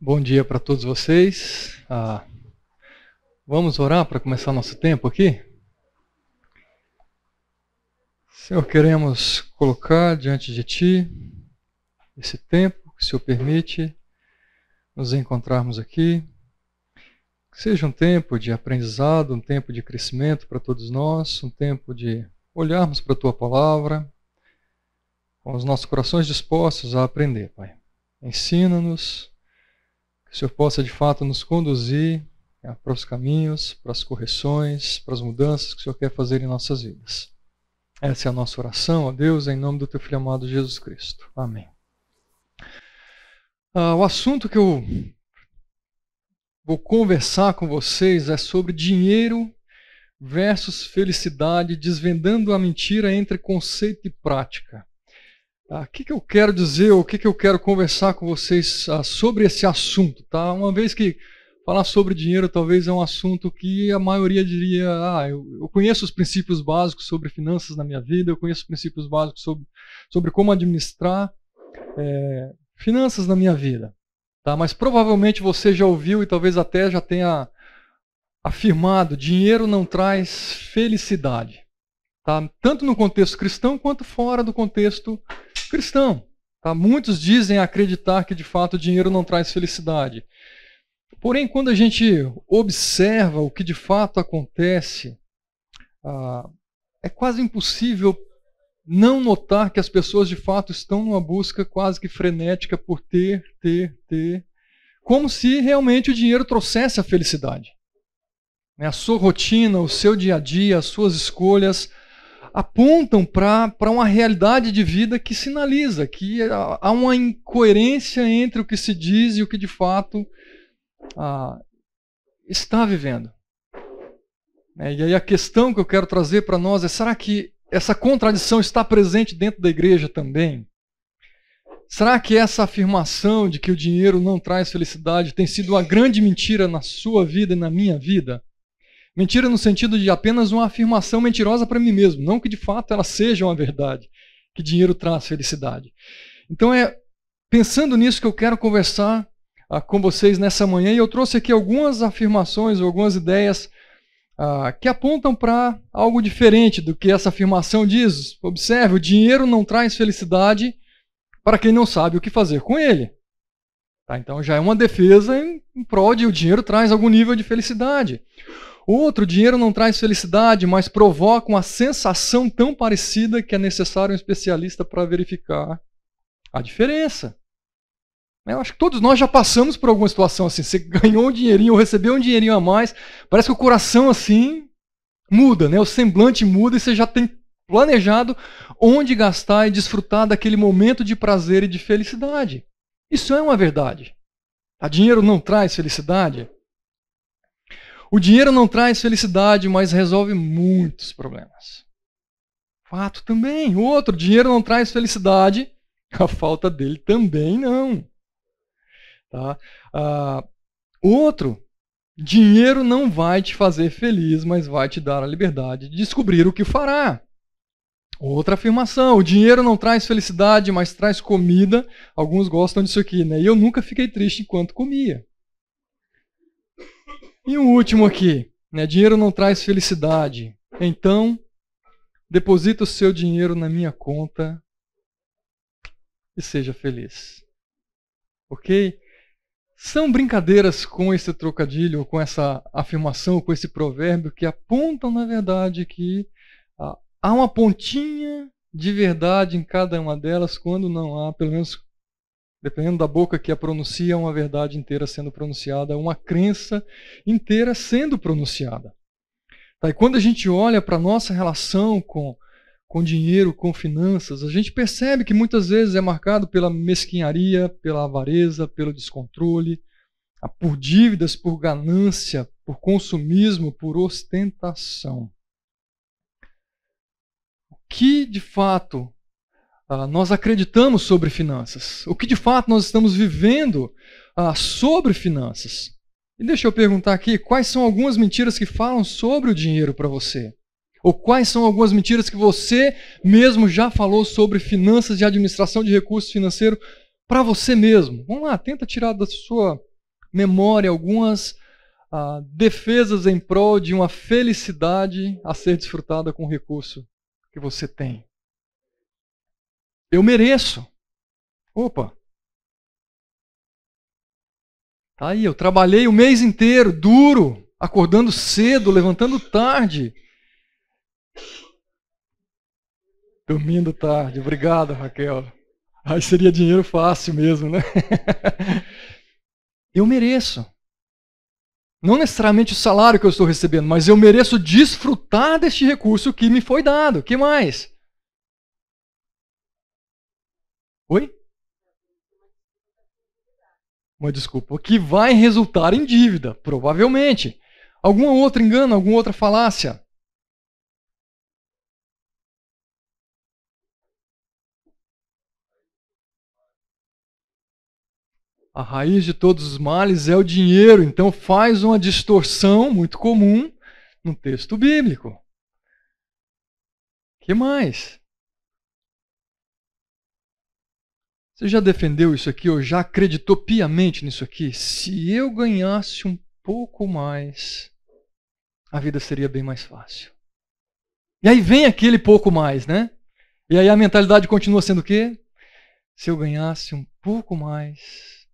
Bom dia para todos vocês. Ah, vamos orar para começar nosso tempo aqui? Senhor, queremos colocar diante de Ti esse tempo que o Senhor permite nos encontrarmos aqui. Que seja um tempo de aprendizado, um tempo de crescimento para todos nós, um tempo de olharmos para a Tua palavra, com os nossos corações dispostos a aprender, Pai. Ensina-nos que o Senhor possa de fato nos conduzir para os caminhos, para as correções, para as mudanças que o Senhor quer fazer em nossas vidas. Essa é a nossa oração, ó Deus, em nome do Teu Filho amado Jesus Cristo. Amém. Ah, o assunto que eu vou conversar com vocês é sobre dinheiro versus felicidade, desvendando a mentira entre conceito e prática. O ah, que, que eu quero dizer, o que, que eu quero conversar com vocês ah, sobre esse assunto, tá? Uma vez que falar sobre dinheiro talvez é um assunto que a maioria diria, ah, eu, eu conheço os princípios básicos sobre finanças na minha vida, eu conheço os princípios básicos sobre, sobre como administrar é, finanças na minha vida, tá? Mas provavelmente você já ouviu e talvez até já tenha afirmado, dinheiro não traz felicidade, tá? Tanto no contexto cristão quanto fora do contexto cristão cristão. Tá? Muitos dizem acreditar que de fato o dinheiro não traz felicidade. Porém, quando a gente observa o que de fato acontece, ah, é quase impossível não notar que as pessoas de fato estão numa busca quase que frenética por ter, ter, ter, como se realmente o dinheiro trouxesse a felicidade. Né, a sua rotina, o seu dia a dia, as suas escolhas apontam para uma realidade de vida que sinaliza que há uma incoerência entre o que se diz e o que de fato ah, está vivendo. É, e aí a questão que eu quero trazer para nós é: será que essa contradição está presente dentro da igreja também? Será que essa afirmação de que o dinheiro não traz felicidade tem sido uma grande mentira na sua vida e na minha vida? Mentira no sentido de apenas uma afirmação mentirosa para mim mesmo, não que de fato ela seja uma verdade, que dinheiro traz felicidade. Então é pensando nisso que eu quero conversar ah, com vocês nessa manhã e eu trouxe aqui algumas afirmações, algumas ideias ah, que apontam para algo diferente do que essa afirmação diz. Observe, o dinheiro não traz felicidade para quem não sabe o que fazer com ele. Tá, então já é uma defesa em, em prol de o dinheiro traz algum nível de felicidade. Outro, dinheiro não traz felicidade, mas provoca uma sensação tão parecida que é necessário um especialista para verificar a diferença. Eu acho que todos nós já passamos por alguma situação assim. Você ganhou um dinheirinho ou recebeu um dinheirinho a mais, parece que o coração assim muda, né? O semblante muda e você já tem planejado onde gastar e desfrutar daquele momento de prazer e de felicidade. Isso é uma verdade. A tá? dinheiro não traz felicidade. O dinheiro não traz felicidade, mas resolve muitos problemas. Fato também. Outro, dinheiro não traz felicidade, a falta dele também não. Tá? Ah, outro, dinheiro não vai te fazer feliz, mas vai te dar a liberdade de descobrir o que fará. Outra afirmação: o dinheiro não traz felicidade, mas traz comida. Alguns gostam disso aqui, né? E eu nunca fiquei triste enquanto comia. E o um último aqui, né? Dinheiro não traz felicidade. Então, deposita o seu dinheiro na minha conta e seja feliz. OK? São brincadeiras com esse trocadilho, com essa afirmação, com esse provérbio que apontam, na verdade, que ah, há uma pontinha de verdade em cada uma delas, quando não há, pelo menos dependendo da boca que a pronuncia, uma verdade inteira sendo pronunciada, uma crença inteira sendo pronunciada. Tá? E quando a gente olha para a nossa relação com, com dinheiro, com finanças, a gente percebe que muitas vezes é marcado pela mesquinharia, pela avareza, pelo descontrole, ah, por dívidas, por ganância, por consumismo, por ostentação. O que de fato ah, nós acreditamos sobre finanças, o que de fato nós estamos vivendo ah, sobre finanças. E deixa eu perguntar aqui, quais são algumas mentiras que falam sobre o dinheiro para você? Ou quais são algumas mentiras que você mesmo já falou sobre finanças e administração de recursos financeiros para você mesmo? Vamos lá, tenta tirar da sua memória algumas ah, defesas em prol de uma felicidade a ser desfrutada com o recurso que você tem. Eu mereço. Opa. Tá aí, eu trabalhei o mês inteiro, duro, acordando cedo, levantando tarde. Dormindo tarde. Obrigado, Raquel. Aí seria dinheiro fácil mesmo, né? eu mereço. Não necessariamente o salário que eu estou recebendo, mas eu mereço desfrutar deste recurso que me foi dado. Que mais? Oi? Uma desculpa que vai resultar em dívida, provavelmente. Alguma outra engano, alguma outra falácia? A raiz de todos os males é o dinheiro, então faz uma distorção muito comum no texto bíblico. Que mais? Você já defendeu isso aqui ou já acreditou piamente nisso aqui? Se eu ganhasse um pouco mais, a vida seria bem mais fácil. E aí vem aquele pouco mais, né? E aí a mentalidade continua sendo o quê? Se eu ganhasse um pouco mais.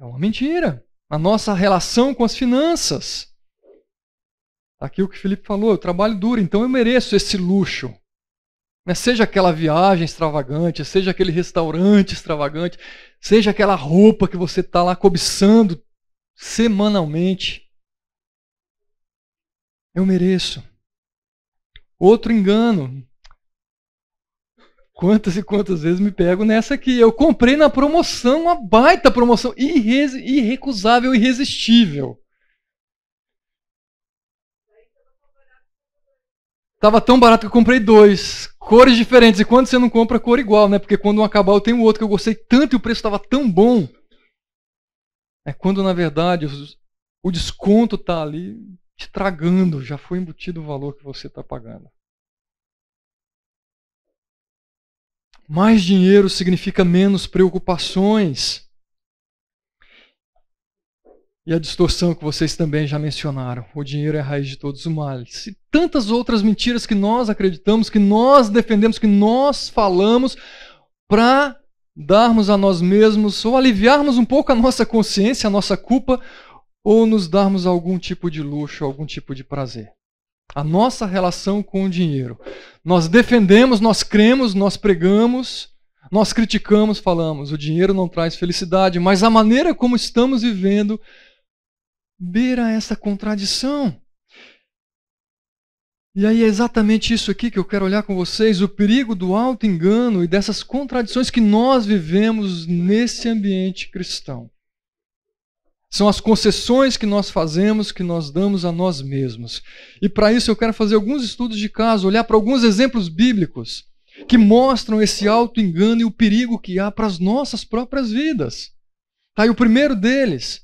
É uma mentira. A nossa relação com as finanças. Tá aqui o que o Felipe falou, eu trabalho duro, então eu mereço esse luxo. Né? Seja aquela viagem extravagante, seja aquele restaurante extravagante, seja aquela roupa que você está lá cobiçando semanalmente. Eu mereço. Outro engano. Quantas e quantas vezes me pego nessa aqui? Eu comprei na promoção, uma baita promoção, irre irrecusável, irresistível. Tava tão barato que eu comprei dois. Cores diferentes. E quando você não compra cor igual, né? Porque quando um acabar eu tenho outro que eu gostei tanto e o preço estava tão bom. É quando, na verdade, o desconto tá ali estragando. Já foi embutido o valor que você está pagando. Mais dinheiro significa menos preocupações. E a distorção que vocês também já mencionaram. O dinheiro é a raiz de todos os males. E tantas outras mentiras que nós acreditamos, que nós defendemos, que nós falamos para darmos a nós mesmos ou aliviarmos um pouco a nossa consciência, a nossa culpa, ou nos darmos algum tipo de luxo, algum tipo de prazer. A nossa relação com o dinheiro. Nós defendemos, nós cremos, nós pregamos, nós criticamos, falamos. O dinheiro não traz felicidade, mas a maneira como estamos vivendo beira essa contradição. E aí é exatamente isso aqui que eu quero olhar com vocês: o perigo do alto engano e dessas contradições que nós vivemos nesse ambiente cristão. São as concessões que nós fazemos, que nós damos a nós mesmos. E para isso eu quero fazer alguns estudos de caso, olhar para alguns exemplos bíblicos que mostram esse alto engano e o perigo que há para as nossas próprias vidas. Tá aí o primeiro deles,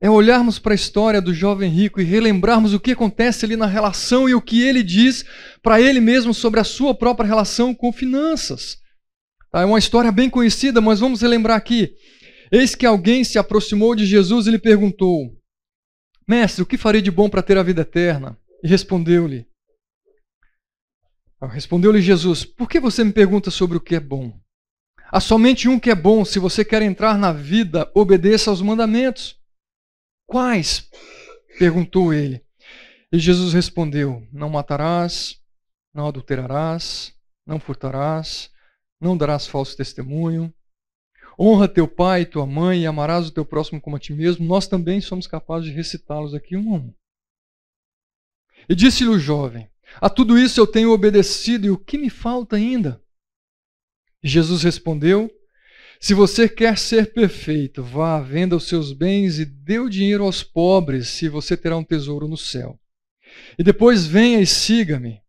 é olharmos para a história do jovem rico e relembrarmos o que acontece ali na relação e o que ele diz para ele mesmo sobre a sua própria relação com finanças. Tá, é uma história bem conhecida, mas vamos relembrar aqui. Eis que alguém se aproximou de Jesus e lhe perguntou: Mestre, o que farei de bom para ter a vida eterna? E respondeu-lhe: ah, Respondeu-lhe Jesus: Por que você me pergunta sobre o que é bom? Há somente um que é bom. Se você quer entrar na vida, obedeça aos mandamentos. Quais? perguntou ele. E Jesus respondeu: Não matarás, não adulterarás, não furtarás, não darás falso testemunho. Honra teu pai e tua mãe e amarás o teu próximo como a ti mesmo. Nós também somos capazes de recitá-los aqui um a um. E disse-lhe o jovem: A tudo isso eu tenho obedecido e o que me falta ainda? Jesus respondeu: se você quer ser perfeito, vá, venda os seus bens e dê o dinheiro aos pobres, se você terá um tesouro no céu. E depois venha e siga-me.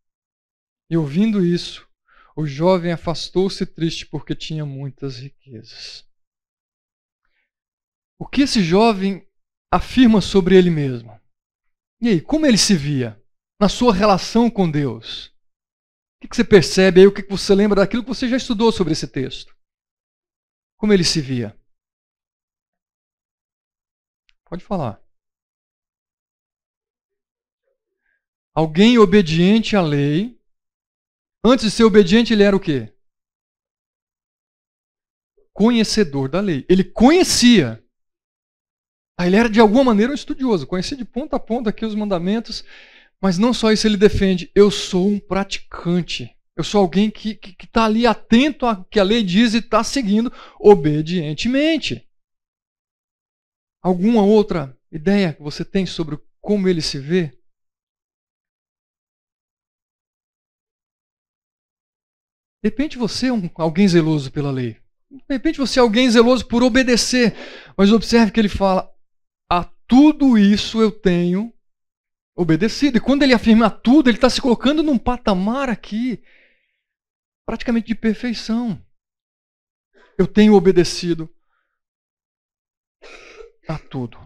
E ouvindo isso, o jovem afastou-se triste porque tinha muitas riquezas. O que esse jovem afirma sobre ele mesmo? E aí, como ele se via na sua relação com Deus? O que você percebe aí? O que você lembra daquilo que você já estudou sobre esse texto? Como ele se via? Pode falar. Alguém obediente à lei. Antes de ser obediente, ele era o quê? Conhecedor da lei. Ele conhecia. Ah, ele era de alguma maneira um estudioso, conhecia de ponta a ponta aqui os mandamentos, mas não só isso ele defende. Eu sou um praticante. Eu sou alguém que está ali atento ao que a lei diz e está seguindo obedientemente. Alguma outra ideia que você tem sobre como ele se vê? De repente você é um, alguém zeloso pela lei. De repente você é alguém zeloso por obedecer. Mas observe que ele fala: a tudo isso eu tenho obedecido. E quando ele afirma tudo, ele está se colocando num patamar aqui praticamente de perfeição. Eu tenho obedecido a tudo.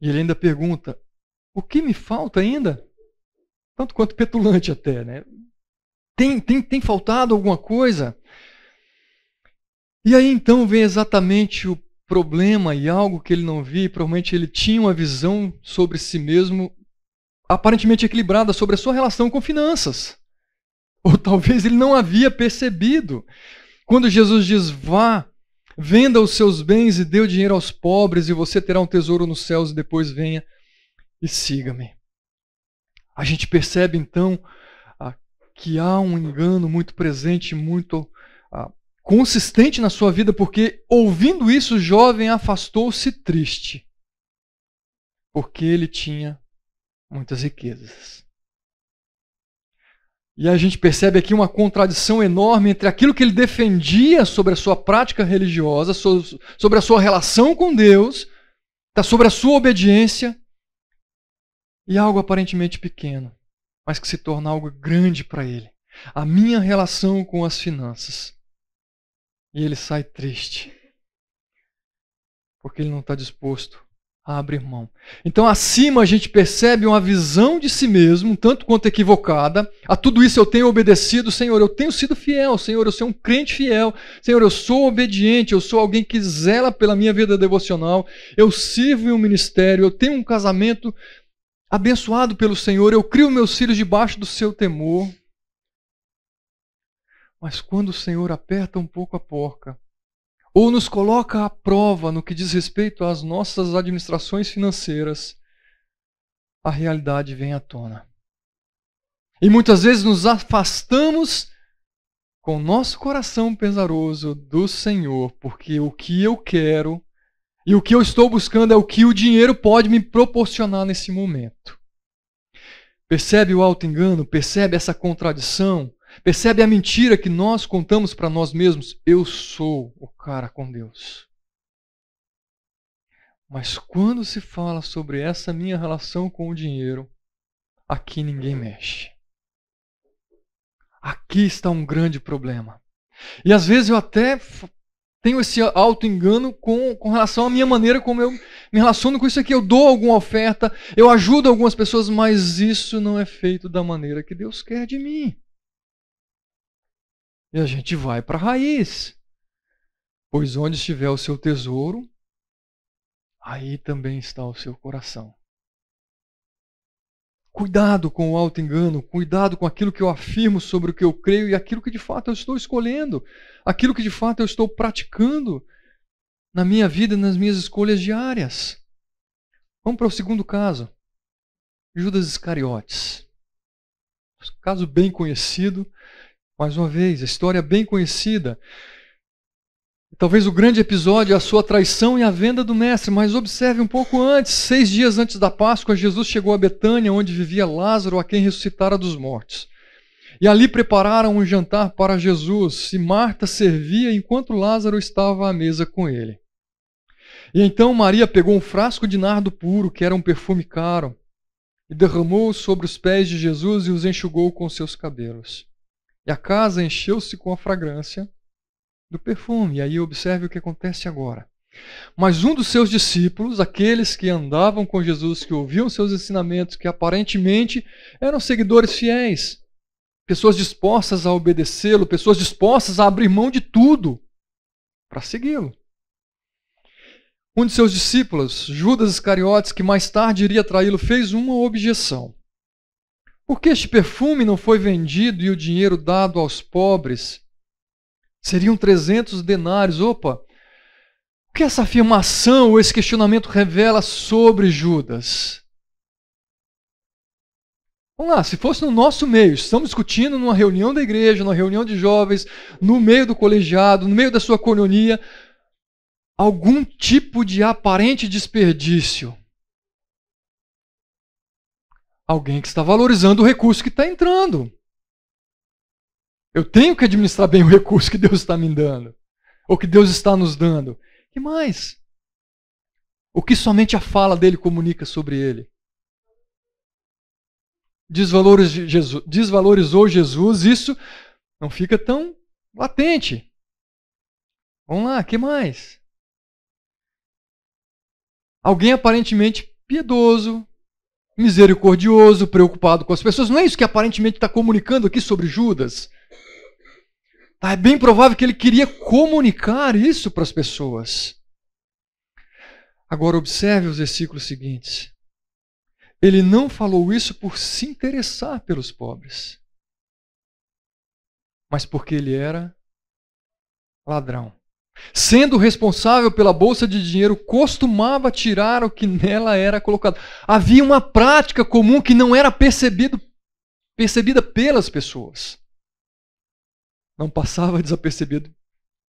E ele ainda pergunta: o que me falta ainda? Tanto quanto petulante até, né? Tem, tem, tem faltado alguma coisa? E aí então vem exatamente o problema e algo que ele não via, provavelmente ele tinha uma visão sobre si mesmo aparentemente equilibrada sobre a sua relação com finanças. Ou talvez ele não havia percebido. Quando Jesus diz: Vá, venda os seus bens e dê o dinheiro aos pobres, e você terá um tesouro nos céus, e depois venha e siga-me. A gente percebe então ah, que há um engano muito presente, muito ah, consistente na sua vida, porque ouvindo isso, o jovem afastou-se triste, porque ele tinha muitas riquezas. E a gente percebe aqui uma contradição enorme entre aquilo que ele defendia sobre a sua prática religiosa, sobre a sua relação com Deus, tá, sobre a sua obediência, e algo aparentemente pequeno, mas que se torna algo grande para ele. A minha relação com as finanças. E ele sai triste, porque ele não está disposto Abre mão. Então, acima a gente percebe uma visão de si mesmo, tanto quanto equivocada. A tudo isso eu tenho obedecido, Senhor, eu tenho sido fiel, Senhor, eu sou um crente fiel, Senhor, eu sou obediente, eu sou alguém que zela pela minha vida devocional, eu sirvo em um ministério, eu tenho um casamento abençoado pelo Senhor, eu crio meus filhos debaixo do seu temor. Mas quando o Senhor aperta um pouco a porca, ou nos coloca à prova no que diz respeito às nossas administrações financeiras, a realidade vem à tona. E muitas vezes nos afastamos com nosso coração pesaroso do Senhor, porque o que eu quero e o que eu estou buscando é o que o dinheiro pode me proporcionar nesse momento. Percebe o alto engano? Percebe essa contradição? Percebe a mentira que nós contamos para nós mesmos? Eu sou o cara com Deus. Mas quando se fala sobre essa minha relação com o dinheiro, aqui ninguém mexe. Aqui está um grande problema. E às vezes eu até tenho esse auto-engano com, com relação à minha maneira como eu me relaciono com isso aqui. Eu dou alguma oferta, eu ajudo algumas pessoas, mas isso não é feito da maneira que Deus quer de mim. E a gente vai para a raiz. Pois onde estiver o seu tesouro, aí também está o seu coração. Cuidado com o alto engano cuidado com aquilo que eu afirmo sobre o que eu creio e aquilo que de fato eu estou escolhendo, aquilo que de fato eu estou praticando na minha vida e nas minhas escolhas diárias. Vamos para o segundo caso. Judas Iscariotes. Caso bem conhecido, mais uma vez, a história é bem conhecida. Talvez o grande episódio é a sua traição e a venda do mestre, mas observe um pouco antes, seis dias antes da Páscoa, Jesus chegou a Betânia, onde vivia Lázaro, a quem ressuscitara dos mortos. E ali prepararam um jantar para Jesus, e Marta servia enquanto Lázaro estava à mesa com ele. E então Maria pegou um frasco de nardo puro, que era um perfume caro, e derramou sobre os pés de Jesus e os enxugou com seus cabelos. E a casa encheu-se com a fragrância do perfume. E aí observe o que acontece agora. Mas um dos seus discípulos, aqueles que andavam com Jesus, que ouviam seus ensinamentos, que aparentemente eram seguidores fiéis, pessoas dispostas a obedecê-lo, pessoas dispostas a abrir mão de tudo para segui-lo. Um de seus discípulos, Judas Iscariotes, que mais tarde iria traí-lo, fez uma objeção. Por que este perfume não foi vendido e o dinheiro dado aos pobres? Seriam 300 denários. Opa! O que essa afirmação ou esse questionamento revela sobre Judas? Vamos lá, se fosse no nosso meio, estamos discutindo numa reunião da igreja, numa reunião de jovens, no meio do colegiado, no meio da sua colonia, algum tipo de aparente desperdício. Alguém que está valorizando o recurso que está entrando. Eu tenho que administrar bem o recurso que Deus está me dando, ou que Deus está nos dando. E mais, o que somente a fala dele comunica sobre ele. Desvalorizou Jesus, desvalorizou Jesus isso não fica tão latente. Vamos lá, que mais? Alguém aparentemente piedoso, misericordioso, preocupado com as pessoas. Não é isso que aparentemente está comunicando aqui sobre Judas. Tá, é bem provável que ele queria comunicar isso para as pessoas. Agora, observe os versículos seguintes. Ele não falou isso por se interessar pelos pobres, mas porque ele era ladrão. Sendo responsável pela bolsa de dinheiro, costumava tirar o que nela era colocado. Havia uma prática comum que não era percebido, percebida pelas pessoas. Não passava desapercebido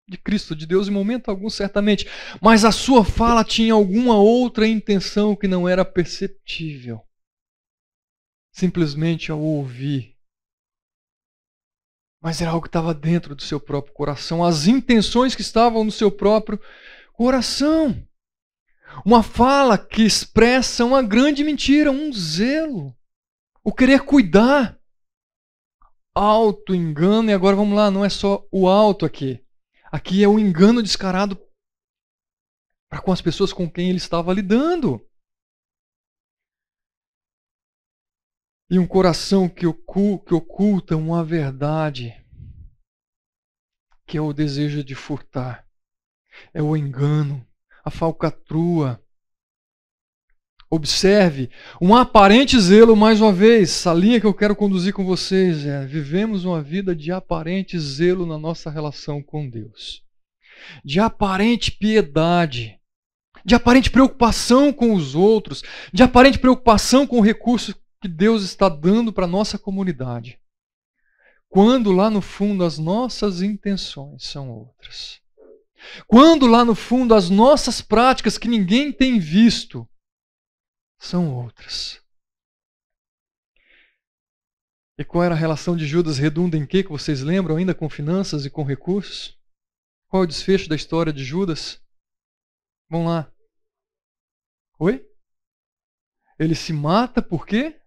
de Cristo, de Deus, em momento algum, certamente. Mas a sua fala tinha alguma outra intenção que não era perceptível. Simplesmente ao ouvir mas era algo que estava dentro do seu próprio coração, as intenções que estavam no seu próprio coração. Uma fala que expressa uma grande mentira, um zelo, o querer cuidar. Alto engano, e agora vamos lá, não é só o alto aqui. Aqui é o engano descarado para com as pessoas com quem ele estava lidando. e um coração que oculta uma verdade, que é o desejo de furtar, é o engano, a falcatrua. Observe um aparente zelo, mais uma vez, a linha que eu quero conduzir com vocês é: vivemos uma vida de aparente zelo na nossa relação com Deus, de aparente piedade, de aparente preocupação com os outros, de aparente preocupação com recursos que Deus está dando para a nossa comunidade, quando lá no fundo as nossas intenções são outras. Quando lá no fundo as nossas práticas que ninguém tem visto são outras. E qual era a relação de Judas redunda em quê, que vocês lembram ainda com finanças e com recursos? Qual é o desfecho da história de Judas? Vamos lá. Oi? Ele se mata por quê?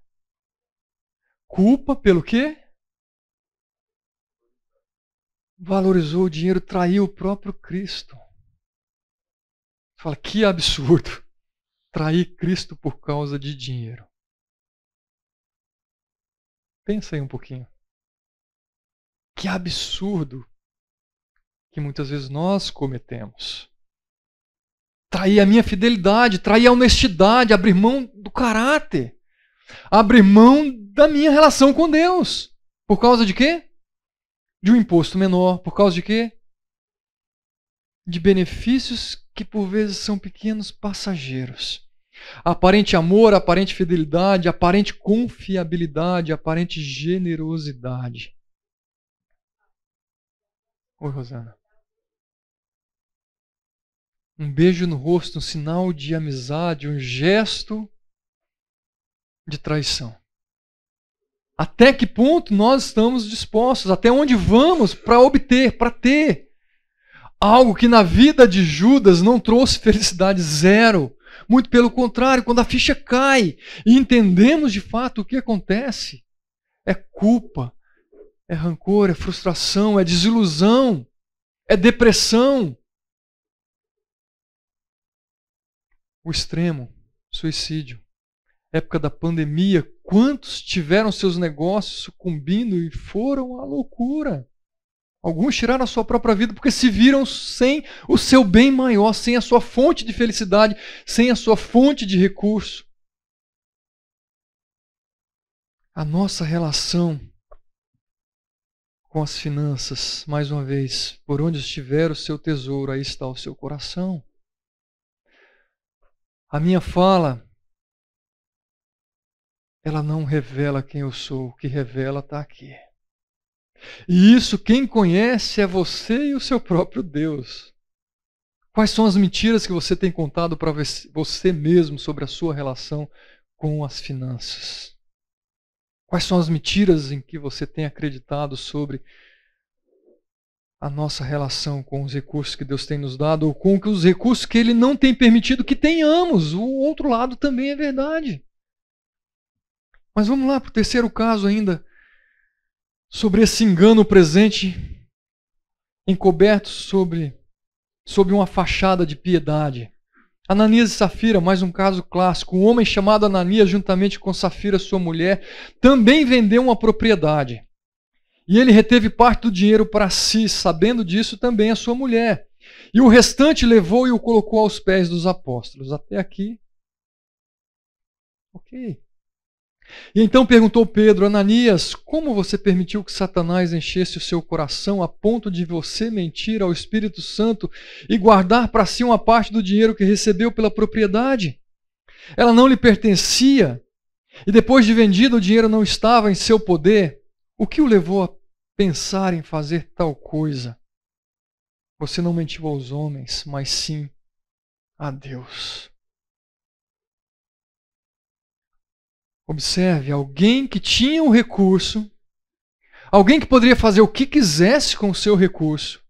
Culpa pelo quê? Valorizou o dinheiro, traiu o próprio Cristo. Fala, que absurdo! Trair Cristo por causa de dinheiro. Pensa aí um pouquinho. Que absurdo que muitas vezes nós cometemos. Trair a minha fidelidade, trair a honestidade, abrir mão do caráter. Abrir mão da minha relação com Deus. Por causa de quê? De um imposto menor. Por causa de quê? De benefícios que por vezes são pequenos passageiros. Aparente amor, aparente fidelidade, aparente confiabilidade, aparente generosidade. Oi, Rosana. Um beijo no rosto, um sinal de amizade, um gesto de traição. Até que ponto nós estamos dispostos, até onde vamos para obter, para ter algo que na vida de Judas não trouxe felicidade zero. Muito pelo contrário, quando a ficha cai e entendemos de fato o que acontece, é culpa, é rancor, é frustração, é desilusão, é depressão. O extremo, suicídio época da pandemia, quantos tiveram seus negócios sucumbindo e foram à loucura? Alguns tiraram a sua própria vida porque se viram sem o seu bem maior, sem a sua fonte de felicidade, sem a sua fonte de recurso. A nossa relação com as finanças, mais uma vez, por onde estiver o seu tesouro, aí está o seu coração. A minha fala ela não revela quem eu sou, o que revela está aqui. E isso quem conhece é você e o seu próprio Deus. Quais são as mentiras que você tem contado para você mesmo sobre a sua relação com as finanças? Quais são as mentiras em que você tem acreditado sobre a nossa relação com os recursos que Deus tem nos dado ou com os recursos que Ele não tem permitido que tenhamos? O outro lado também é verdade. Mas vamos lá para o terceiro caso ainda, sobre esse engano presente, encoberto sobre, sobre uma fachada de piedade. Ananias e Safira, mais um caso clássico. Um homem chamado Ananias, juntamente com Safira, sua mulher, também vendeu uma propriedade. E ele reteve parte do dinheiro para si, sabendo disso também a sua mulher. E o restante levou e o colocou aos pés dos apóstolos. Até aqui. Ok. E então perguntou Pedro, Ananias, como você permitiu que Satanás enchesse o seu coração a ponto de você mentir ao Espírito Santo e guardar para si uma parte do dinheiro que recebeu pela propriedade? Ela não lhe pertencia e depois de vendido o dinheiro não estava em seu poder. O que o levou a pensar em fazer tal coisa? Você não mentiu aos homens, mas sim a Deus. Observe, alguém que tinha um recurso, alguém que poderia fazer o que quisesse com o seu recurso,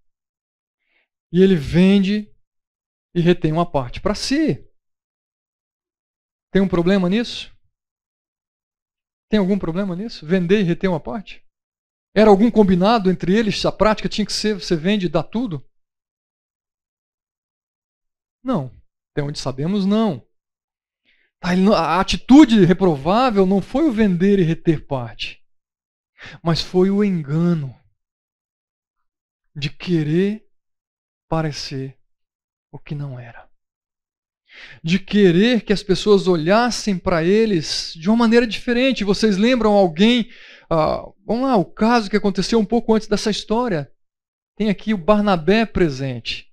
e ele vende e retém uma parte para si. Tem um problema nisso? Tem algum problema nisso? Vender e reter uma parte? Era algum combinado entre eles? A prática tinha que ser você vende e dá tudo? Não. Até onde sabemos, não. A atitude reprovável não foi o vender e reter parte, mas foi o engano de querer parecer o que não era. De querer que as pessoas olhassem para eles de uma maneira diferente. Vocês lembram alguém? Ah, vamos lá, o caso que aconteceu um pouco antes dessa história. Tem aqui o Barnabé presente.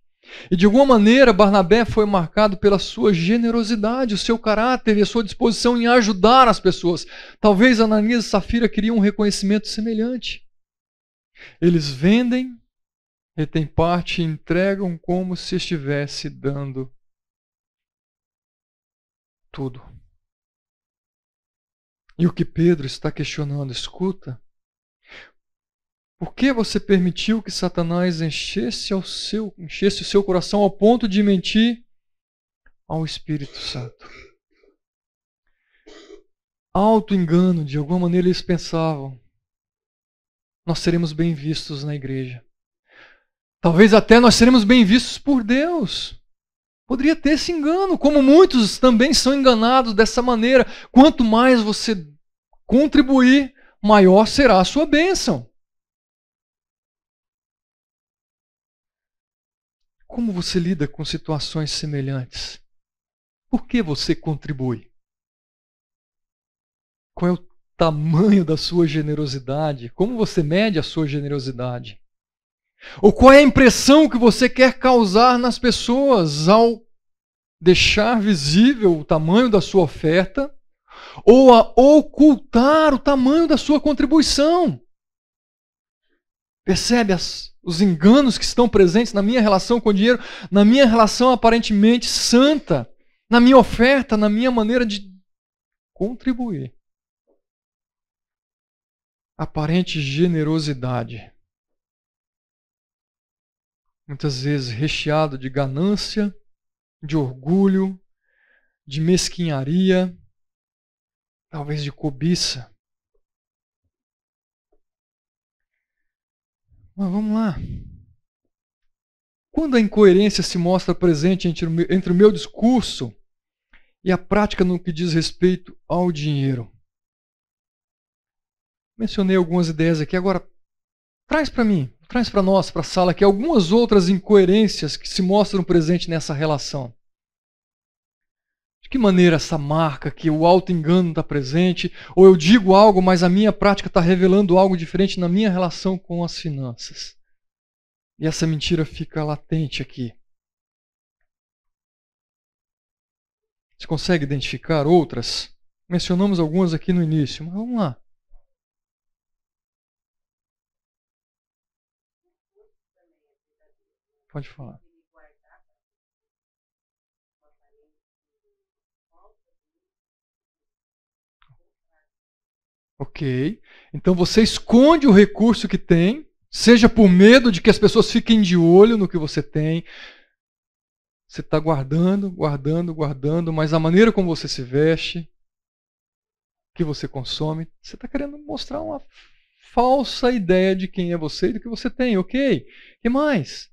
E de alguma maneira, Barnabé foi marcado pela sua generosidade, o seu caráter e a sua disposição em ajudar as pessoas. Talvez Ananias e Safira queriam um reconhecimento semelhante. Eles vendem, retêm parte e entregam como se estivesse dando tudo. E o que Pedro está questionando, escuta, por que você permitiu que Satanás enchesse, ao seu, enchesse o seu coração ao ponto de mentir ao Espírito Santo? Alto engano, de alguma maneira eles pensavam, nós seremos bem vistos na igreja. Talvez até nós seremos bem vistos por Deus. Poderia ter esse engano, como muitos também são enganados dessa maneira. Quanto mais você contribuir, maior será a sua bênção. Como você lida com situações semelhantes? Por que você contribui? Qual é o tamanho da sua generosidade? Como você mede a sua generosidade? Ou qual é a impressão que você quer causar nas pessoas ao deixar visível o tamanho da sua oferta ou a ocultar o tamanho da sua contribuição? Percebe as, os enganos que estão presentes na minha relação com o dinheiro, na minha relação aparentemente santa, na minha oferta, na minha maneira de contribuir. Aparente generosidade. Muitas vezes recheado de ganância, de orgulho, de mesquinharia, talvez de cobiça. Mas vamos lá. Quando a incoerência se mostra presente entre o, meu, entre o meu discurso e a prática no que diz respeito ao dinheiro? Mencionei algumas ideias aqui, agora traz para mim, traz para nós, para a sala aqui, algumas outras incoerências que se mostram presentes nessa relação que maneira essa marca que o auto-engano está presente, ou eu digo algo, mas a minha prática está revelando algo diferente na minha relação com as finanças. E essa mentira fica latente aqui. Você consegue identificar outras? Mencionamos algumas aqui no início, mas vamos lá. Pode falar. Ok? Então você esconde o recurso que tem, seja por medo de que as pessoas fiquem de olho no que você tem. Você está guardando, guardando, guardando, mas a maneira como você se veste, que você consome, você está querendo mostrar uma falsa ideia de quem é você e do que você tem, ok? O que mais?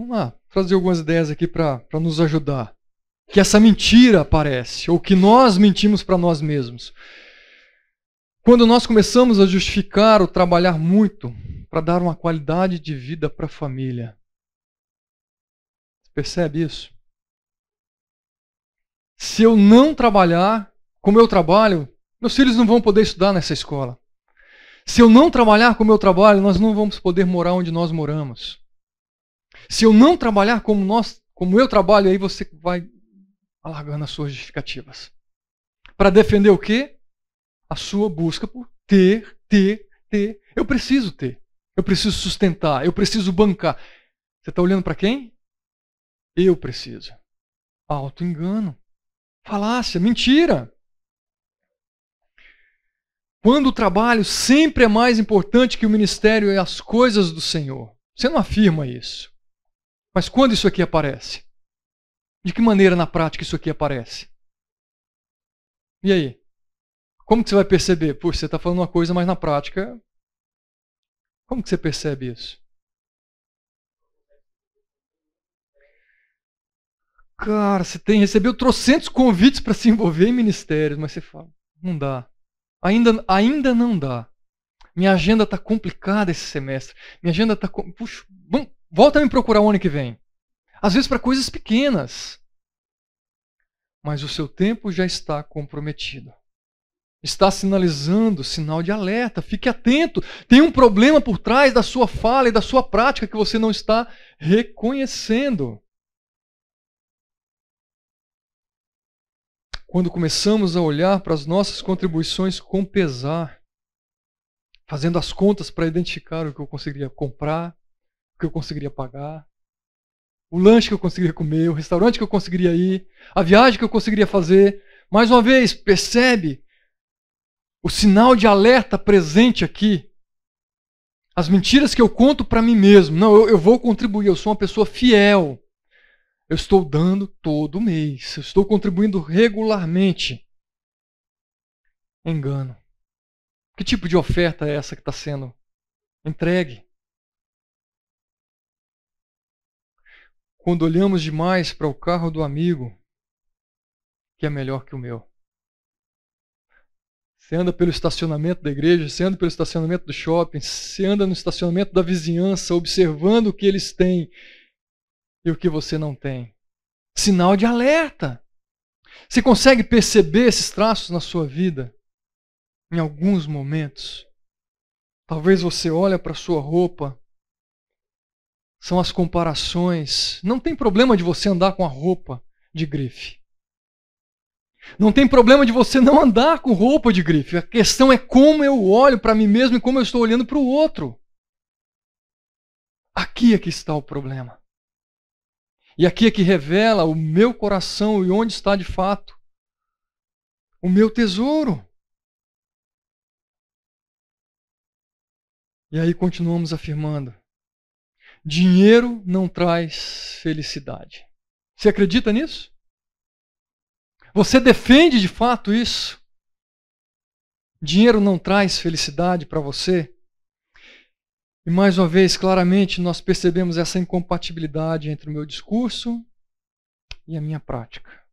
Vamos lá, trazer algumas ideias aqui para nos ajudar. Que essa mentira aparece, ou que nós mentimos para nós mesmos. Quando nós começamos a justificar o trabalhar muito para dar uma qualidade de vida para a família. percebe isso? Se eu não trabalhar o meu trabalho, meus filhos não vão poder estudar nessa escola. Se eu não trabalhar o meu trabalho, nós não vamos poder morar onde nós moramos. Se eu não trabalhar como nós, como eu trabalho, aí você vai alargando as suas justificativas. Para defender o quê? A sua busca por ter, ter, ter. Eu preciso ter. Eu preciso sustentar, eu preciso bancar. Você está olhando para quem? Eu preciso. Alto engano Falácia, mentira. Quando o trabalho sempre é mais importante que o ministério e as coisas do Senhor. Você não afirma isso. Mas quando isso aqui aparece? De que maneira na prática isso aqui aparece? E aí? Como que você vai perceber? Puxa, você está falando uma coisa, mas na prática. Como que você percebe isso? Cara, você tem, recebeu trocentos convites para se envolver em ministérios, mas você fala, não dá. Ainda, ainda não dá. Minha agenda está complicada esse semestre. Minha agenda está. Puxa, vamos, Volta a me procurar o ano que vem. Às vezes para coisas pequenas. Mas o seu tempo já está comprometido. Está sinalizando sinal de alerta. Fique atento. Tem um problema por trás da sua fala e da sua prática que você não está reconhecendo. Quando começamos a olhar para as nossas contribuições com pesar, fazendo as contas para identificar o que eu conseguiria comprar, que eu conseguiria pagar, o lanche que eu conseguiria comer, o restaurante que eu conseguiria ir, a viagem que eu conseguiria fazer. Mais uma vez, percebe o sinal de alerta presente aqui. As mentiras que eu conto para mim mesmo. Não, eu, eu vou contribuir, eu sou uma pessoa fiel. Eu estou dando todo mês, eu estou contribuindo regularmente. Engano. Que tipo de oferta é essa que está sendo entregue? quando olhamos demais para o carro do amigo que é melhor que o meu. Você anda pelo estacionamento da igreja, você anda pelo estacionamento do shopping, você anda no estacionamento da vizinhança, observando o que eles têm e o que você não tem. Sinal de alerta. Você consegue perceber esses traços na sua vida? Em alguns momentos. Talvez você olhe para sua roupa são as comparações. Não tem problema de você andar com a roupa de grife. Não tem problema de você não andar com roupa de grife. A questão é como eu olho para mim mesmo e como eu estou olhando para o outro. Aqui é que está o problema. E aqui é que revela o meu coração e onde está de fato o meu tesouro. E aí continuamos afirmando: Dinheiro não traz felicidade. Você acredita nisso? Você defende de fato isso? Dinheiro não traz felicidade para você? E mais uma vez, claramente, nós percebemos essa incompatibilidade entre o meu discurso e a minha prática.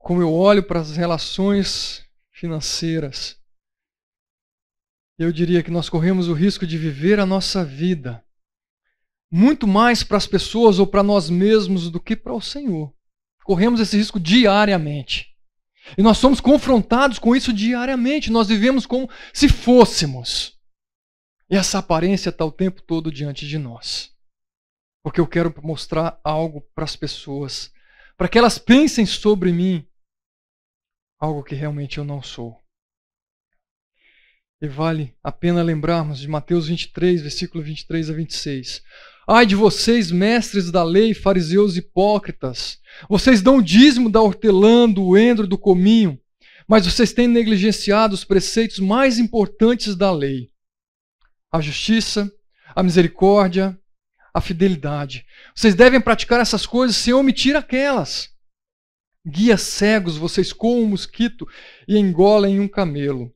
Como eu olho para as relações financeiras, eu diria que nós corremos o risco de viver a nossa vida muito mais para as pessoas ou para nós mesmos do que para o Senhor. Corremos esse risco diariamente. E nós somos confrontados com isso diariamente. Nós vivemos como se fôssemos. E essa aparência está o tempo todo diante de nós. Porque eu quero mostrar algo para as pessoas, para que elas pensem sobre mim algo que realmente eu não sou. E vale a pena lembrarmos de Mateus 23, versículo 23 a 26. Ai de vocês, mestres da lei, fariseus hipócritas! Vocês dão o dízimo da hortelã, do endro, do cominho, mas vocês têm negligenciado os preceitos mais importantes da lei: a justiça, a misericórdia, a fidelidade. Vocês devem praticar essas coisas sem omitir aquelas. Guias cegos, vocês comem um mosquito e engolem um camelo.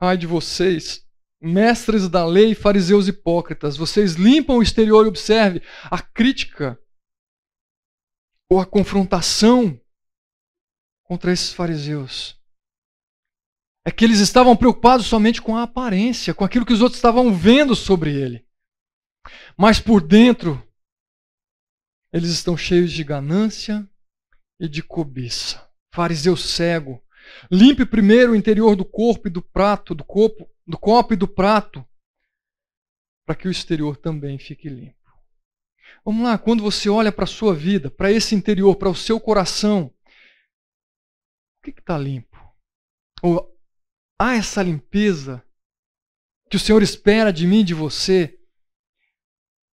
Ai de vocês, mestres da lei, fariseus hipócritas, vocês limpam o exterior e observe a crítica ou a confrontação contra esses fariseus. É que eles estavam preocupados somente com a aparência, com aquilo que os outros estavam vendo sobre ele. Mas por dentro, eles estão cheios de ganância e de cobiça. Fariseu cego, Limpe primeiro o interior do corpo e do prato, do corpo, do copo e do prato, para que o exterior também fique limpo. Vamos lá, quando você olha para a sua vida, para esse interior, para o seu coração, o que está limpo? Ou há essa limpeza que o Senhor espera de mim, de você?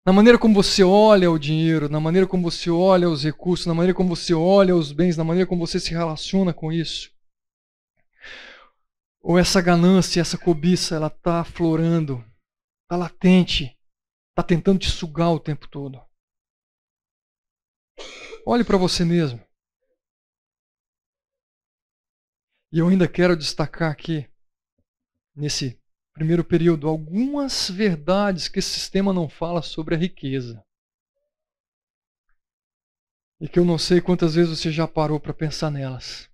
Na maneira como você olha o dinheiro, na maneira como você olha os recursos, na maneira como você olha os bens, na maneira como você se relaciona com isso ou essa ganância, essa cobiça, ela está aflorando, está latente, está tentando te sugar o tempo todo. Olhe para você mesmo. E eu ainda quero destacar aqui, nesse primeiro período, algumas verdades que esse sistema não fala sobre a riqueza. E que eu não sei quantas vezes você já parou para pensar nelas.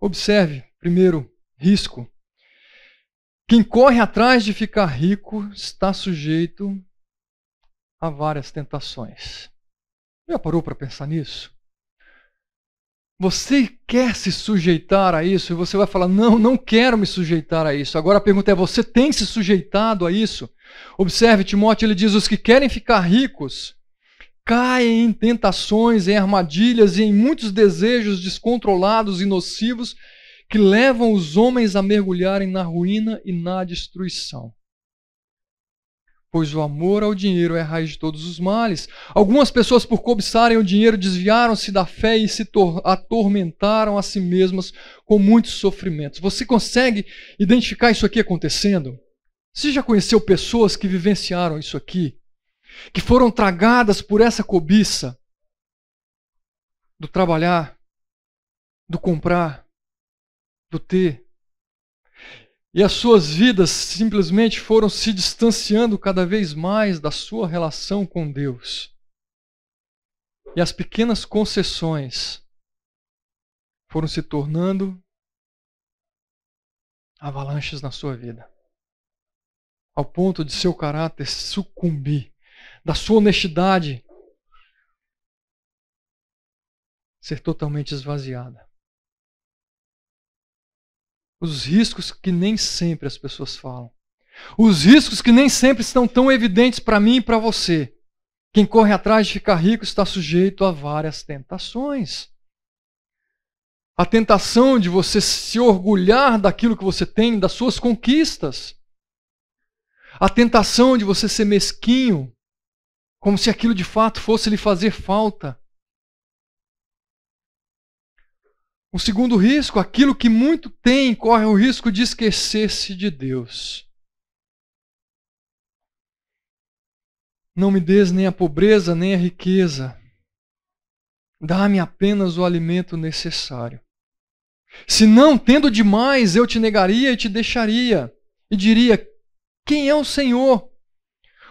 Observe, primeiro, risco quem corre atrás de ficar rico está sujeito a várias tentações. Já parou para pensar nisso? Você quer se sujeitar a isso e você vai falar: não, não quero me sujeitar a isso. Agora a pergunta é: você tem se sujeitado a isso? Observe, Timóteo, ele diz: os que querem ficar ricos caem em tentações, em armadilhas e em muitos desejos descontrolados e nocivos que levam os homens a mergulharem na ruína e na destruição. Pois o amor ao dinheiro é a raiz de todos os males. Algumas pessoas, por cobiçarem o dinheiro, desviaram-se da fé e se atormentaram a si mesmas com muitos sofrimentos. Você consegue identificar isso aqui acontecendo? Você já conheceu pessoas que vivenciaram isso aqui? Que foram tragadas por essa cobiça do trabalhar, do comprar, do ter. E as suas vidas simplesmente foram se distanciando cada vez mais da sua relação com Deus. E as pequenas concessões foram se tornando avalanches na sua vida, ao ponto de seu caráter sucumbir, da sua honestidade ser totalmente esvaziada. Os riscos que nem sempre as pessoas falam. Os riscos que nem sempre estão tão evidentes para mim e para você. Quem corre atrás de ficar rico está sujeito a várias tentações. A tentação de você se orgulhar daquilo que você tem, das suas conquistas. A tentação de você ser mesquinho, como se aquilo de fato fosse lhe fazer falta. O segundo risco, aquilo que muito tem, corre o risco de esquecer-se de Deus. Não me des nem a pobreza, nem a riqueza. Dá-me apenas o alimento necessário. Se não, tendo demais, eu te negaria e te deixaria, e diria: Quem é o Senhor?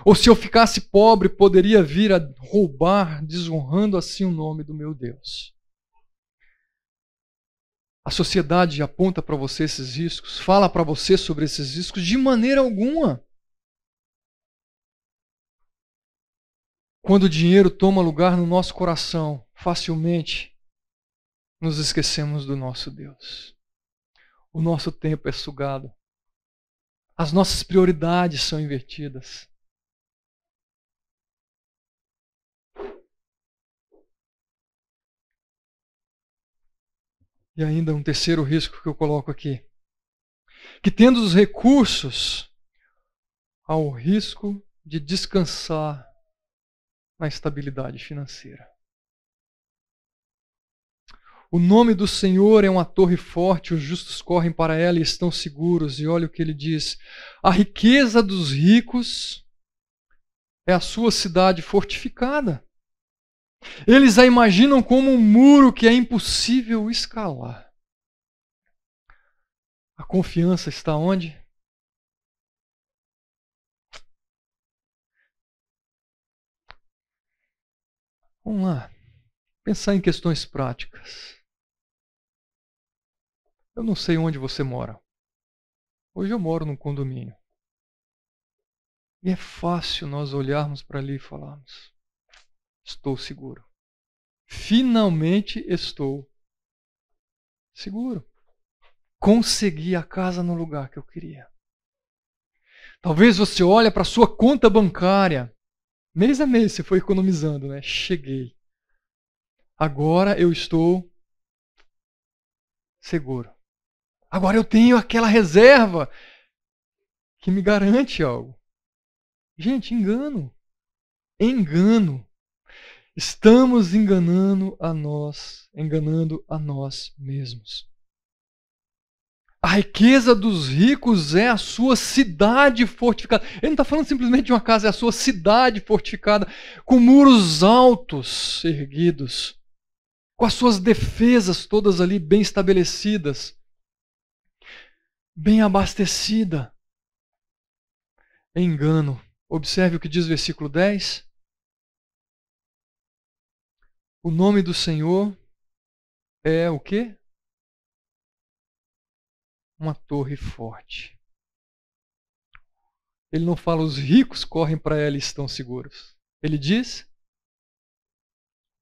Ou se eu ficasse pobre, poderia vir a roubar, desonrando assim o nome do meu Deus. A sociedade aponta para você esses riscos, fala para você sobre esses riscos de maneira alguma. Quando o dinheiro toma lugar no nosso coração, facilmente nos esquecemos do nosso Deus. O nosso tempo é sugado. As nossas prioridades são invertidas. E ainda um terceiro risco que eu coloco aqui. Que tendo os recursos, há o risco de descansar na estabilidade financeira. O nome do Senhor é uma torre forte, os justos correm para ela e estão seguros. E olha o que ele diz: a riqueza dos ricos é a sua cidade fortificada. Eles a imaginam como um muro que é impossível escalar. A confiança está onde? Vamos lá. Pensar em questões práticas. Eu não sei onde você mora. Hoje eu moro num condomínio. E é fácil nós olharmos para ali e falarmos: Estou seguro. Finalmente estou seguro. Consegui a casa no lugar que eu queria. Talvez você olhe para sua conta bancária. Mês a mês você foi economizando, né? Cheguei. Agora eu estou seguro. Agora eu tenho aquela reserva que me garante algo. Gente, engano. Engano. Estamos enganando a nós, enganando a nós mesmos. A riqueza dos ricos é a sua cidade fortificada. Ele não está falando simplesmente de uma casa, é a sua cidade fortificada, com muros altos erguidos, com as suas defesas todas ali bem estabelecidas, bem abastecida. engano. Observe o que diz o versículo 10. O nome do Senhor é o quê? Uma torre forte. Ele não fala os ricos correm para ela e estão seguros. Ele diz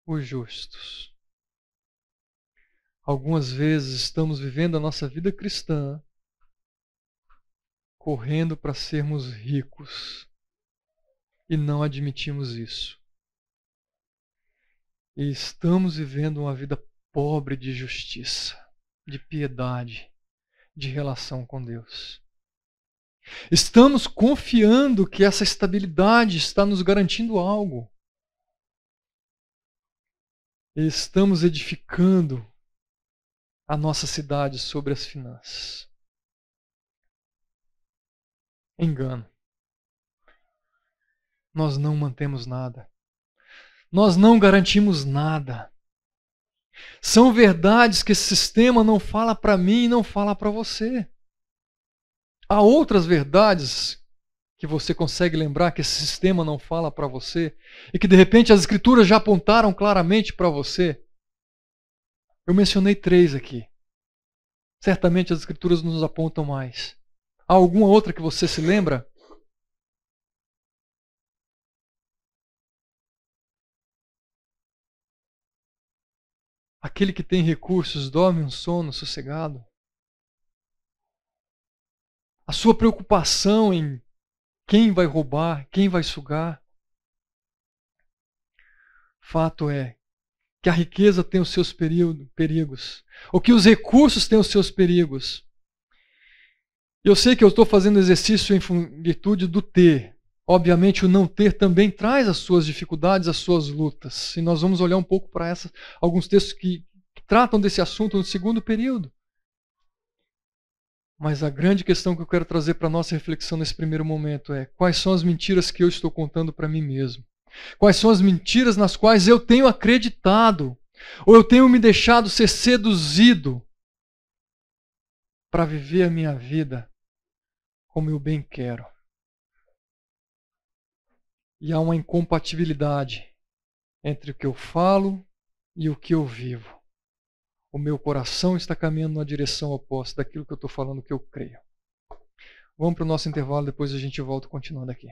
os justos. Algumas vezes estamos vivendo a nossa vida cristã correndo para sermos ricos e não admitimos isso. E estamos vivendo uma vida pobre de justiça, de piedade, de relação com Deus. Estamos confiando que essa estabilidade está nos garantindo algo. E estamos edificando a nossa cidade sobre as finanças. Engano. Nós não mantemos nada. Nós não garantimos nada. São verdades que esse sistema não fala para mim e não fala para você. Há outras verdades que você consegue lembrar que esse sistema não fala para você e que de repente as escrituras já apontaram claramente para você. Eu mencionei três aqui. Certamente as escrituras nos apontam mais. Há alguma outra que você se lembra? Aquele que tem recursos dorme um sono sossegado. A sua preocupação em quem vai roubar, quem vai sugar. Fato é que a riqueza tem os seus perigos, ou que os recursos têm os seus perigos. Eu sei que eu estou fazendo exercício em virtude do ter. Obviamente, o não ter também traz as suas dificuldades, as suas lutas. E nós vamos olhar um pouco para alguns textos que, tratam desse assunto no segundo período. Mas a grande questão que eu quero trazer para a nossa reflexão nesse primeiro momento é: quais são as mentiras que eu estou contando para mim mesmo? Quais são as mentiras nas quais eu tenho acreditado? Ou eu tenho me deixado ser seduzido para viver a minha vida como eu bem quero? E há uma incompatibilidade entre o que eu falo e o que eu vivo o meu coração está caminhando na direção oposta daquilo que eu estou falando que eu creio. Vamos para o nosso intervalo, depois a gente volta continuando aqui.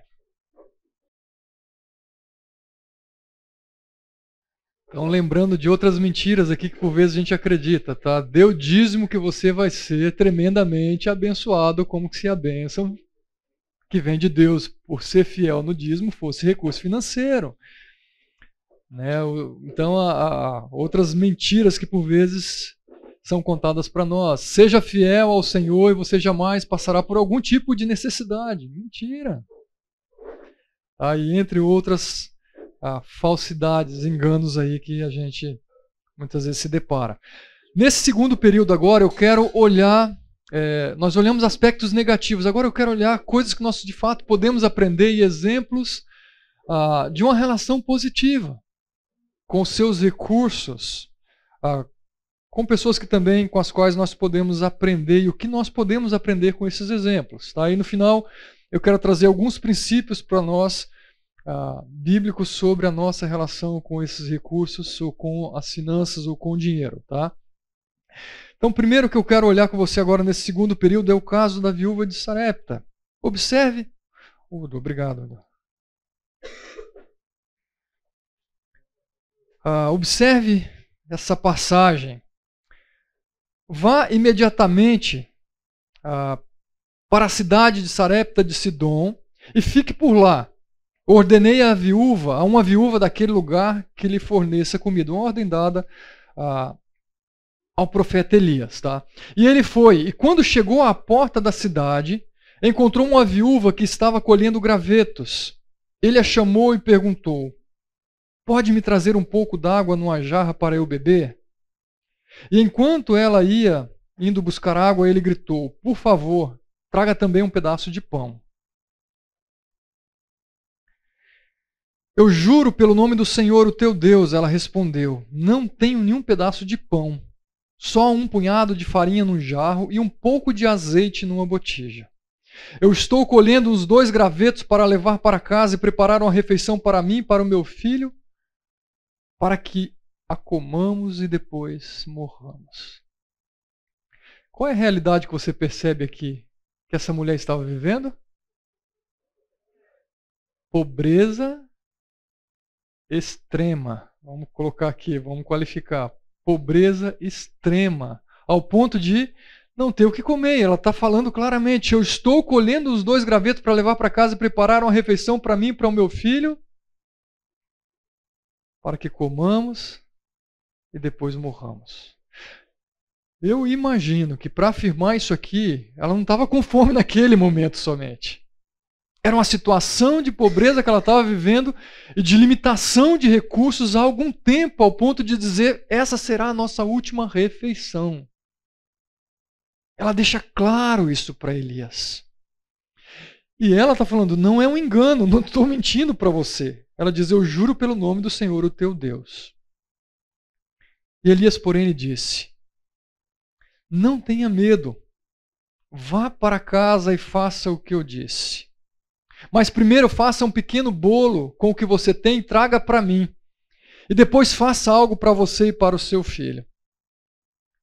Então, lembrando de outras mentiras aqui que por vezes a gente acredita, tá? Deu dízimo que você vai ser tremendamente abençoado, como que se a bênção que vem de Deus por ser fiel no dízimo fosse recurso financeiro. Né? Então, outras mentiras que por vezes são contadas para nós. Seja fiel ao Senhor e você jamais passará por algum tipo de necessidade. Mentira. Aí, ah, entre outras ah, falsidades, enganos aí que a gente muitas vezes se depara. Nesse segundo período agora, eu quero olhar. É, nós olhamos aspectos negativos. Agora eu quero olhar coisas que nós de fato podemos aprender e exemplos ah, de uma relação positiva com seus recursos, ah, com pessoas que também com as quais nós podemos aprender e o que nós podemos aprender com esses exemplos. Tá? E no final eu quero trazer alguns princípios para nós ah, bíblicos sobre a nossa relação com esses recursos ou com as finanças ou com o dinheiro. Tá? Então, primeiro que eu quero olhar com você agora nesse segundo período é o caso da viúva de Sarepta. Observe. Udo, obrigado. Ah, observe essa passagem. Vá imediatamente ah, para a cidade de Sarepta de Sidom e fique por lá. Ordenei a viúva, a uma viúva daquele lugar, que lhe forneça comida. Uma ordem dada ah, ao profeta Elias. Tá? E ele foi, e quando chegou à porta da cidade, encontrou uma viúva que estava colhendo gravetos. Ele a chamou e perguntou: Pode me trazer um pouco d'água numa jarra para eu beber? E enquanto ela ia indo buscar água, ele gritou: Por favor, traga também um pedaço de pão. Eu juro pelo nome do Senhor, o teu Deus, ela respondeu: Não tenho nenhum pedaço de pão, só um punhado de farinha num jarro e um pouco de azeite numa botija. Eu estou colhendo uns dois gravetos para levar para casa e preparar uma refeição para mim e para o meu filho, para que a comamos e depois morramos. Qual é a realidade que você percebe aqui que essa mulher estava vivendo? Pobreza extrema. Vamos colocar aqui, vamos qualificar. Pobreza extrema, ao ponto de não ter o que comer. Ela está falando claramente: eu estou colhendo os dois gravetos para levar para casa e preparar uma refeição para mim e para o meu filho, para que comamos e depois morramos. Eu imagino que para afirmar isso aqui, ela não estava com fome naquele momento somente. Era uma situação de pobreza que ela estava vivendo e de limitação de recursos há algum tempo, ao ponto de dizer: essa será a nossa última refeição. Ela deixa claro isso para Elias. E ela está falando: não é um engano, não estou mentindo para você. Ela diz: Eu juro pelo nome do Senhor, o teu Deus. E Elias, porém, lhe disse: Não tenha medo, vá para casa e faça o que eu disse. Mas primeiro faça um pequeno bolo com o que você tem e traga para mim. E depois faça algo para você e para o seu filho.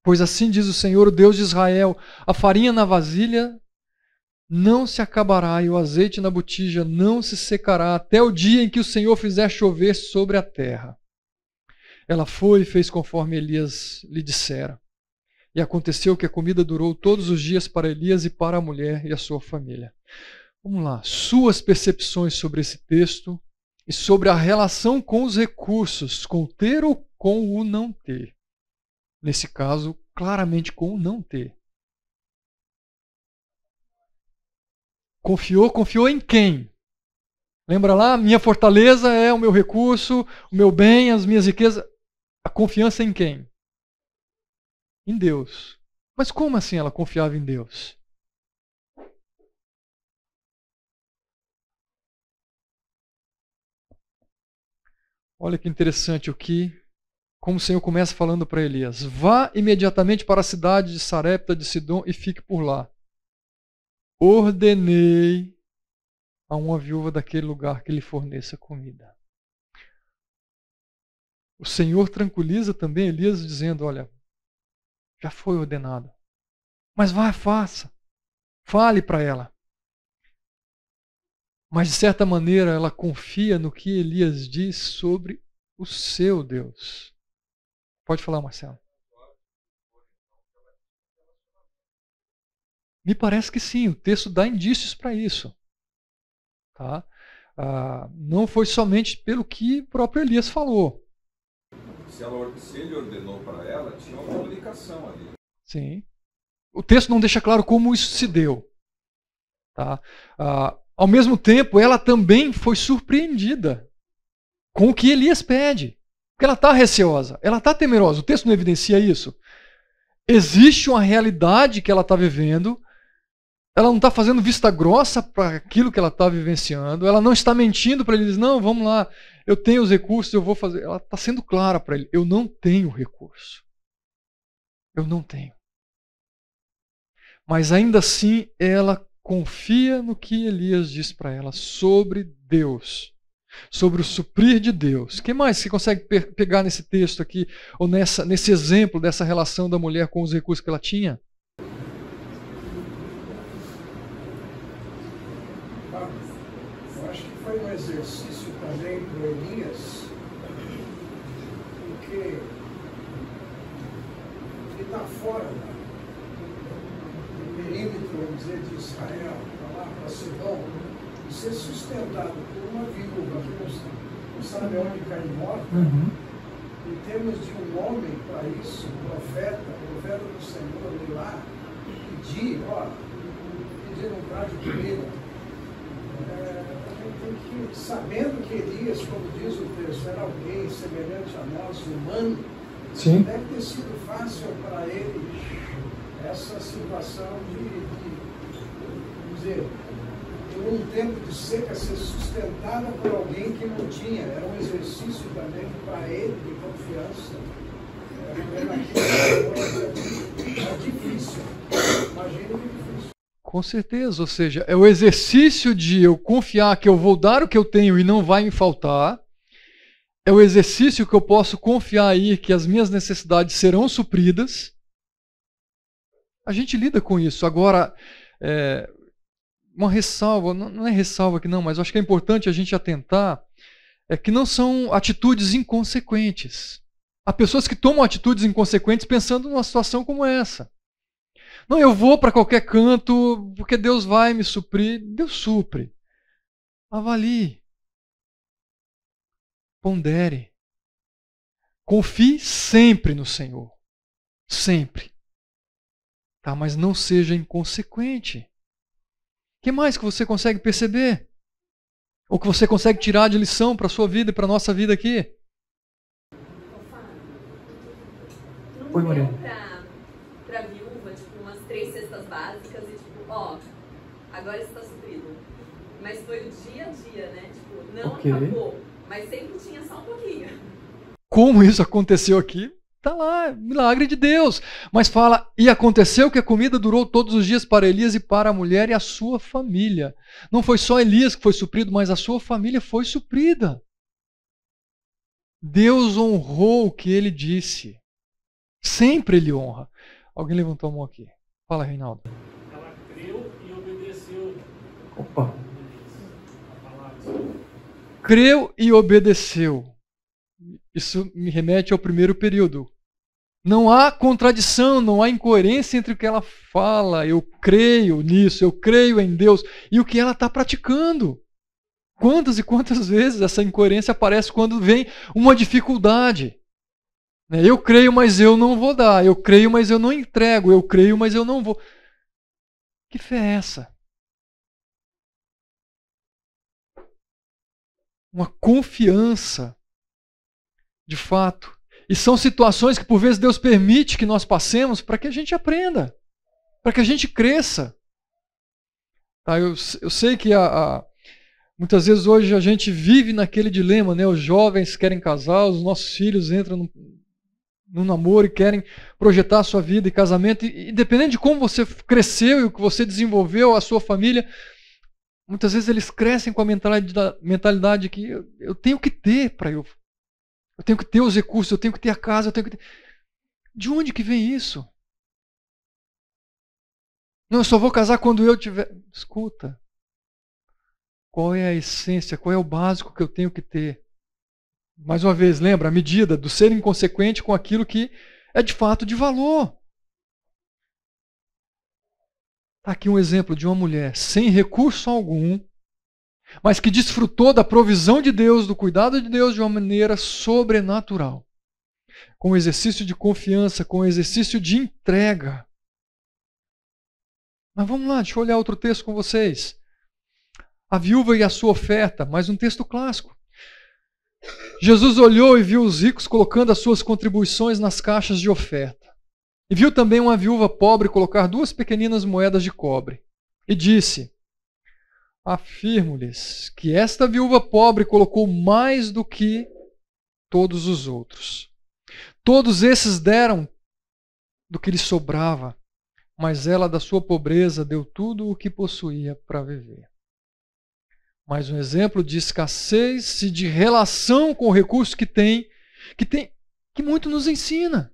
Pois assim diz o Senhor, o Deus de Israel: a farinha na vasilha não se acabará e o azeite na botija não se secará até o dia em que o Senhor fizer chover sobre a terra. Ela foi e fez conforme Elias lhe dissera. E aconteceu que a comida durou todos os dias para Elias e para a mulher e a sua família. Vamos lá, suas percepções sobre esse texto e sobre a relação com os recursos, com o ter ou com o não ter. Nesse caso, claramente com o não ter. Confiou, confiou em quem? Lembra lá? Minha fortaleza é o meu recurso, o meu bem, as minhas riquezas. A confiança em quem? Em Deus. Mas como assim ela confiava em Deus? Olha que interessante o que, como o Senhor começa falando para Elias: Vá imediatamente para a cidade de Sarepta de Sidom e fique por lá ordenei a uma viúva daquele lugar que lhe forneça comida. O Senhor tranquiliza também Elias, dizendo: Olha, já foi ordenado, mas vá, faça, fale para ela. Mas, de certa maneira, ela confia no que Elias diz sobre o seu Deus. Pode falar, Marcelo. Me parece que sim, o texto dá indícios para isso. Tá? Ah, não foi somente pelo que o próprio Elias falou. Se, ela, se ele ordenou para ela, tinha uma comunicação ali. Sim. O texto não deixa claro como isso se deu. Tá? Ah, ao mesmo tempo, ela também foi surpreendida com o que Elias pede. Porque ela está receosa, ela está temerosa. O texto não evidencia isso. Existe uma realidade que ela está vivendo ela não está fazendo vista grossa para aquilo que ela está vivenciando. Ela não está mentindo para ele dizer, não, vamos lá, eu tenho os recursos, eu vou fazer. Ela está sendo clara para ele, eu não tenho recurso. Eu não tenho. Mas ainda assim, ela confia no que Elias diz para ela sobre Deus, sobre o suprir de Deus. que mais você consegue pe pegar nesse texto aqui, ou nessa, nesse exemplo dessa relação da mulher com os recursos que ela tinha? ser sustentado por uma vírgula, que não sabe onde cai morta, uhum. em termos de um homem para isso, profeta, profeta do Senhor, ir lá, pedir, ó, pedir um prato de comida, é, tem que, sabendo que Elias, como diz o texto, era alguém semelhante a nós, humano, Sim. deve ter sido fácil para ele essa situação de, de vamos dizer, um tempo de seca, ser sustentada por alguém que não tinha. Era um exercício também para ele de confiança. Era difícil. Imagina difícil. Com certeza, ou seja, é o exercício de eu confiar que eu vou dar o que eu tenho e não vai me faltar. É o exercício que eu posso confiar aí que as minhas necessidades serão supridas. A gente lida com isso. Agora, é, uma ressalva, não é ressalva que não, mas acho que é importante a gente atentar, é que não são atitudes inconsequentes. Há pessoas que tomam atitudes inconsequentes pensando numa situação como essa. Não, eu vou para qualquer canto porque Deus vai me suprir. Deus supre. Avalie. Pondere. Confie sempre no Senhor. Sempre. Tá, mas não seja inconsequente que mais que você consegue perceber? Ou que você consegue tirar de lição para a sua vida e para a nossa vida aqui? Não Oi, Maria. Para viúva, tipo, umas três cestas básicas e tipo, ó, agora está suprido. Mas foi o dia a dia, né? Tipo, não okay. acabou, mas sempre tinha só um pouquinho. Como isso aconteceu aqui? Está lá, milagre de Deus. Mas fala, e aconteceu que a comida durou todos os dias para Elias e para a mulher e a sua família. Não foi só Elias que foi suprido, mas a sua família foi suprida. Deus honrou o que ele disse. Sempre ele honra. Alguém levantou a mão aqui. Fala, Reinaldo. Ela creu e obedeceu. Opa. Creu e obedeceu. Isso me remete ao primeiro período, não há contradição, não há incoerência entre o que ela fala, eu creio nisso, eu creio em Deus, e o que ela está praticando. Quantas e quantas vezes essa incoerência aparece quando vem uma dificuldade? Né, eu creio, mas eu não vou dar. Eu creio, mas eu não entrego. Eu creio, mas eu não vou. Que fé é essa? Uma confiança, de fato, e são situações que por vezes Deus permite que nós passemos para que a gente aprenda, para que a gente cresça. Tá? Eu, eu sei que a, a, muitas vezes hoje a gente vive naquele dilema, né? Os jovens querem casar, os nossos filhos entram no, no namoro e querem projetar a sua vida e casamento. E, dependendo de como você cresceu e o que você desenvolveu, a sua família, muitas vezes eles crescem com a mentalidade, mentalidade que eu, eu tenho que ter para eu eu tenho que ter os recursos, eu tenho que ter a casa, eu tenho que ter... De onde que vem isso? Não, eu só vou casar quando eu tiver. Escuta. Qual é a essência, qual é o básico que eu tenho que ter? Mais uma vez, lembra, a medida do ser inconsequente com aquilo que é de fato de valor. Está aqui um exemplo de uma mulher sem recurso algum, mas que desfrutou da provisão de Deus, do cuidado de Deus de uma maneira sobrenatural. Com exercício de confiança, com exercício de entrega. Mas vamos lá, deixa eu olhar outro texto com vocês. A viúva e a sua oferta, mais um texto clássico. Jesus olhou e viu os ricos colocando as suas contribuições nas caixas de oferta. E viu também uma viúva pobre colocar duas pequeninas moedas de cobre. E disse: Afirmo-lhes que esta viúva pobre colocou mais do que todos os outros. Todos esses deram do que lhe sobrava, mas ela, da sua pobreza, deu tudo o que possuía para viver. Mais um exemplo de escassez e de relação com o recurso que tem, que tem, que muito nos ensina.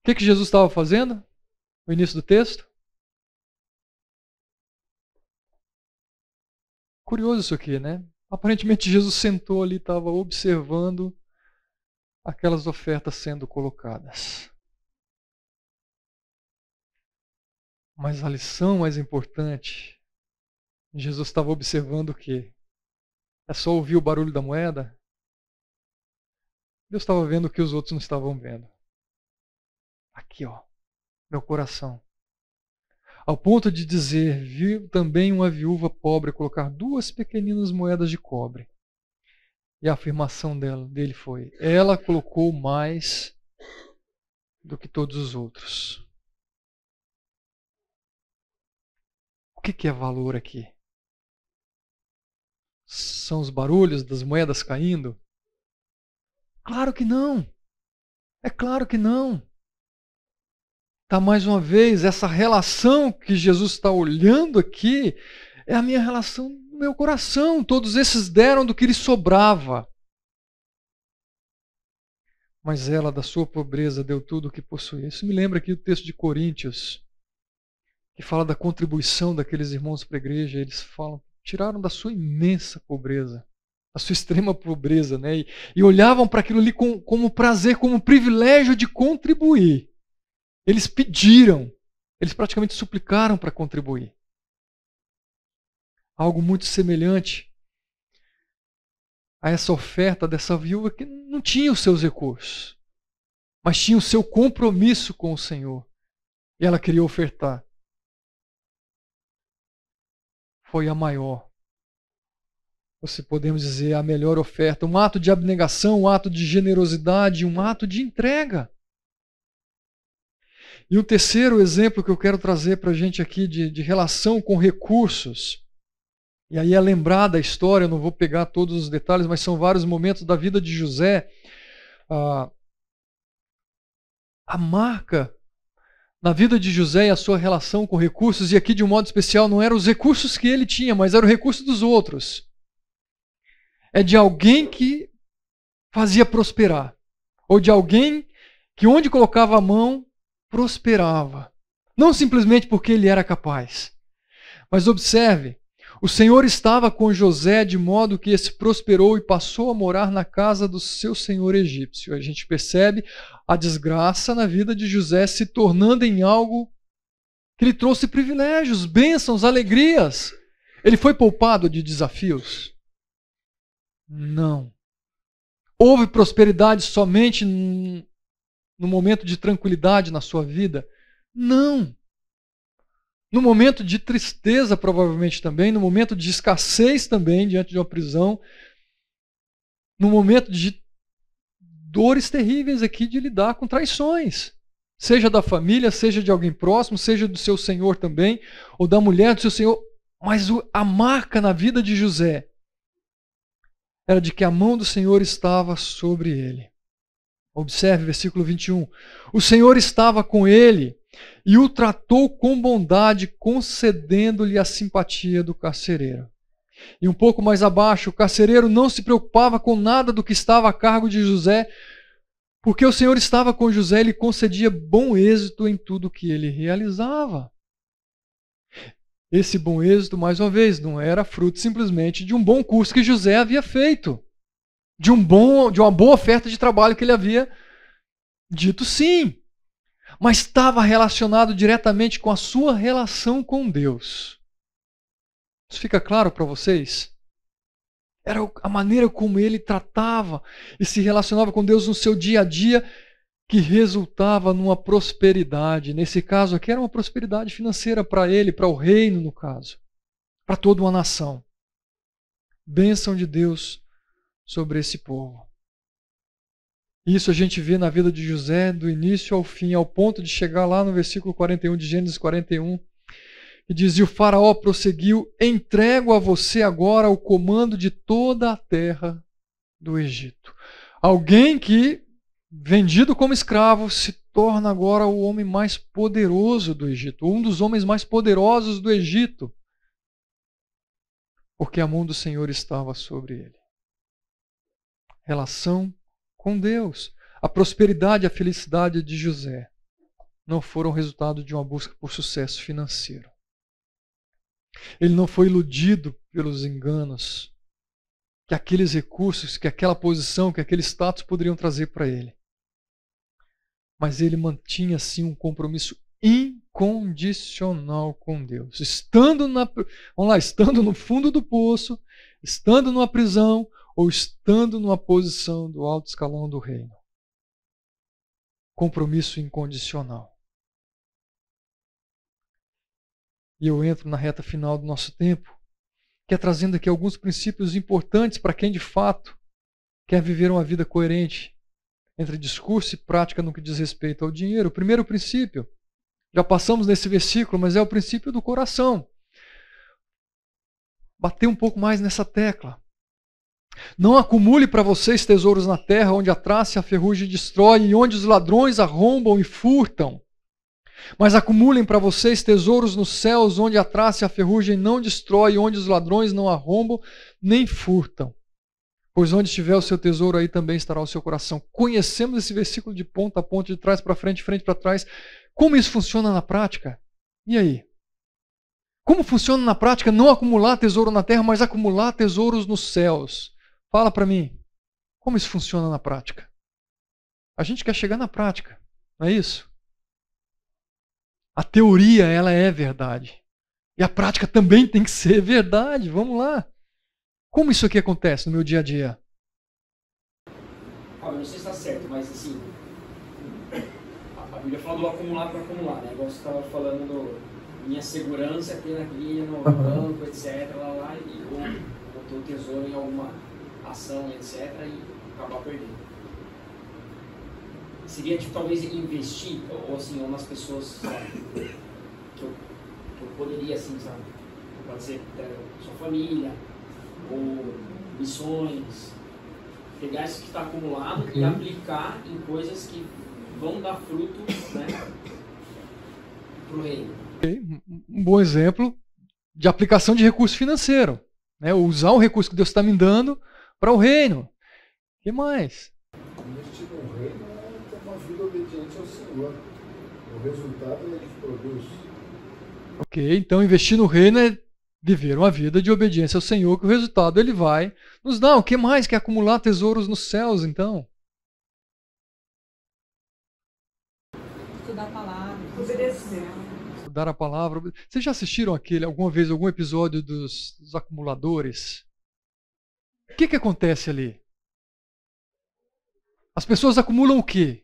O que, que Jesus estava fazendo no início do texto? Curioso isso aqui, né? Aparentemente Jesus sentou ali, estava observando aquelas ofertas sendo colocadas. Mas a lição mais importante, Jesus estava observando o quê? É só ouvir o barulho da moeda? Deus estava vendo o que os outros não estavam vendo. Aqui, ó, meu coração ao ponto de dizer: Viu também uma viúva pobre colocar duas pequeninas moedas de cobre. E a afirmação dela, dele foi: Ela colocou mais do que todos os outros. O que é valor aqui? São os barulhos das moedas caindo? Claro que não! É claro que não! Tá mais uma vez essa relação que Jesus está olhando aqui é a minha relação no meu coração. Todos esses deram do que lhes sobrava. Mas ela, da sua pobreza, deu tudo o que possuía. Isso me lembra aqui o texto de Coríntios, que fala da contribuição daqueles irmãos para a igreja. Eles falam, tiraram da sua imensa pobreza, da sua extrema pobreza, né? E, e olhavam para aquilo ali com, como prazer, como privilégio de contribuir. Eles pediram, eles praticamente suplicaram para contribuir. Algo muito semelhante a essa oferta dessa viúva que não tinha os seus recursos, mas tinha o seu compromisso com o Senhor. E ela queria ofertar. Foi a maior ou se podemos dizer, a melhor oferta, um ato de abnegação, um ato de generosidade, um ato de entrega. E um terceiro exemplo que eu quero trazer para a gente aqui de, de relação com recursos. E aí é lembrar da história, eu não vou pegar todos os detalhes, mas são vários momentos da vida de José. Ah, a marca na vida de José e a sua relação com recursos, e aqui de um modo especial, não eram os recursos que ele tinha, mas era o recurso dos outros. É de alguém que fazia prosperar, ou de alguém que onde colocava a mão prosperava. Não simplesmente porque ele era capaz. Mas observe, o Senhor estava com José de modo que esse prosperou e passou a morar na casa do seu senhor egípcio. A gente percebe a desgraça na vida de José se tornando em algo que lhe trouxe privilégios, bênçãos, alegrias. Ele foi poupado de desafios? Não. Houve prosperidade somente no momento de tranquilidade na sua vida? Não. No momento de tristeza, provavelmente também, no momento de escassez também, diante de uma prisão, no momento de dores terríveis aqui de lidar com traições, seja da família, seja de alguém próximo, seja do seu senhor também, ou da mulher do seu senhor. Mas a marca na vida de José era de que a mão do Senhor estava sobre ele. Observe versículo 21. O Senhor estava com ele e o tratou com bondade, concedendo-lhe a simpatia do carcereiro. E um pouco mais abaixo, o carcereiro não se preocupava com nada do que estava a cargo de José, porque o Senhor estava com José e lhe concedia bom êxito em tudo que ele realizava. Esse bom êxito, mais uma vez, não era fruto simplesmente de um bom curso que José havia feito de um bom, de uma boa oferta de trabalho que ele havia dito sim, mas estava relacionado diretamente com a sua relação com Deus. Isso fica claro para vocês? Era a maneira como ele tratava e se relacionava com Deus no seu dia a dia que resultava numa prosperidade. Nesse caso aqui, era uma prosperidade financeira para ele, para o reino, no caso, para toda uma nação. Bênção de Deus sobre esse povo. Isso a gente vê na vida de José do início ao fim, ao ponto de chegar lá no versículo 41 de Gênesis 41, e diz: E o Faraó prosseguiu: Entrego a você agora o comando de toda a terra do Egito. Alguém que, vendido como escravo, se torna agora o homem mais poderoso do Egito, um dos homens mais poderosos do Egito, porque a mão do Senhor estava sobre ele relação com Deus. A prosperidade e a felicidade de José não foram resultado de uma busca por sucesso financeiro. Ele não foi iludido pelos enganos que aqueles recursos, que aquela posição, que aquele status poderiam trazer para ele. Mas ele mantinha assim um compromisso incondicional com Deus. Estando na, vamos lá, estando no fundo do poço, estando numa prisão, ou estando numa posição do alto escalão do reino. Compromisso incondicional. E eu entro na reta final do nosso tempo, que é trazendo aqui alguns princípios importantes para quem de fato quer viver uma vida coerente entre discurso e prática no que diz respeito ao dinheiro. O primeiro princípio, já passamos nesse versículo, mas é o princípio do coração. Bater um pouco mais nessa tecla. Não acumule para vocês tesouros na terra, onde a traça e a ferrugem destrói e onde os ladrões arrombam e furtam. Mas acumulem para vocês tesouros nos céus, onde a traça e a ferrugem não destrói, onde os ladrões não arrombam nem furtam. Pois onde estiver o seu tesouro, aí também estará o seu coração. Conhecemos esse versículo de ponta a ponta, de trás para frente, frente para trás. Como isso funciona na prática? E aí? Como funciona na prática não acumular tesouro na terra, mas acumular tesouros nos céus? Fala para mim, como isso funciona na prática? A gente quer chegar na prática, não é isso? A teoria, ela é verdade. E a prática também tem que ser verdade. Vamos lá. Como isso aqui acontece no meu dia a dia? Olha, não sei se está certo, mas assim. A Bíblia falou do acumular para acumular, né? Igual você estava falando do, minha segurança aqui na né? linha, no banco, etc. Lá, lá, e eu botou o tesouro em alguma ação, etc., e acabar perdendo. Seria tipo, talvez investir, ou assim, ou nas pessoas sabe, que, eu, que eu poderia, assim, sabe? Pode ser é, sua família, ou missões. Pegar isso que está acumulado e uhum. aplicar em coisas que vão dar fruto né, para o reino. Um bom exemplo de aplicação de recurso financeiro. Né? Usar o recurso que Deus está me dando para o reino. que mais? Investir no reino é ter uma vida obediente ao Senhor. O resultado é que produz. Ok, então investir no reino é viver uma vida de obediência ao Senhor, que o resultado ele vai nos dar. O que mais que acumular tesouros nos céus, então? Estudar a palavra, obedecer. Estudar a palavra. Vocês já assistiram aquele alguma vez algum episódio dos, dos acumuladores? O que, que acontece ali? As pessoas acumulam o quê?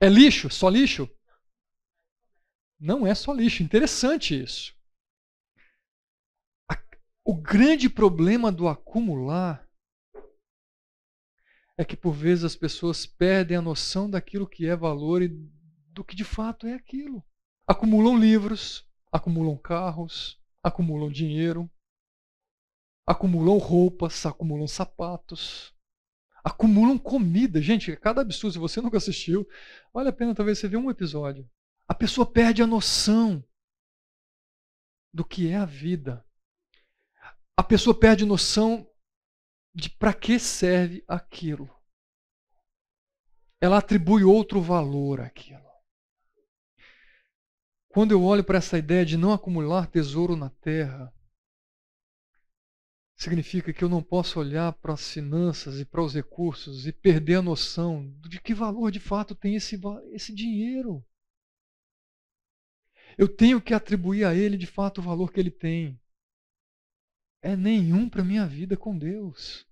É lixo? Só lixo? Não é só lixo. Interessante isso. O grande problema do acumular é que por vezes as pessoas perdem a noção daquilo que é valor e do que de fato é aquilo. Acumulam livros, acumulam carros, acumulam dinheiro, acumulam roupas, acumulam sapatos, acumulam comida. Gente, é cada absurdo. Se você nunca assistiu, vale a pena talvez você ver um episódio. A pessoa perde a noção do que é a vida. A pessoa perde noção de para que serve aquilo. Ela atribui outro valor àquilo. Quando eu olho para essa ideia de não acumular tesouro na terra, significa que eu não posso olhar para as finanças e para os recursos e perder a noção de que valor de fato tem esse, esse dinheiro. Eu tenho que atribuir a ele de fato o valor que ele tem. É nenhum para minha vida com Deus.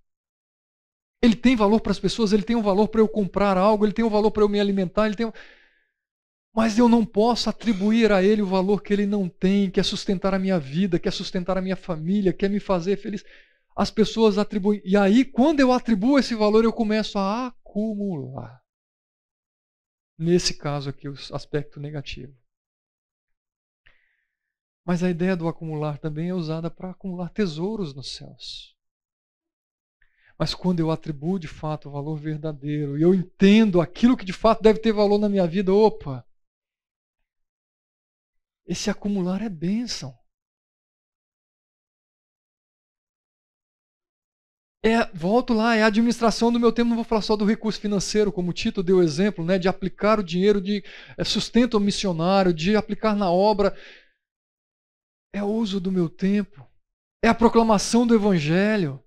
Ele tem valor para as pessoas, ele tem um valor para eu comprar algo, ele tem um valor para eu me alimentar, ele tem um... Mas eu não posso atribuir a ele o valor que ele não tem, que é sustentar a minha vida, que é sustentar a minha família, que é me fazer feliz. As pessoas atribuem. E aí, quando eu atribuo esse valor, eu começo a acumular. Nesse caso aqui, o aspecto negativo. Mas a ideia do acumular também é usada para acumular tesouros nos céus. Mas quando eu atribuo de fato o valor verdadeiro e eu entendo aquilo que de fato deve ter valor na minha vida, opa, esse acumular é bênção. É, volto lá, é a administração do meu tempo. Não vou falar só do recurso financeiro, como o Tito deu exemplo, né, de aplicar o dinheiro, de é, sustento missionário, de aplicar na obra. É o uso do meu tempo. É a proclamação do evangelho.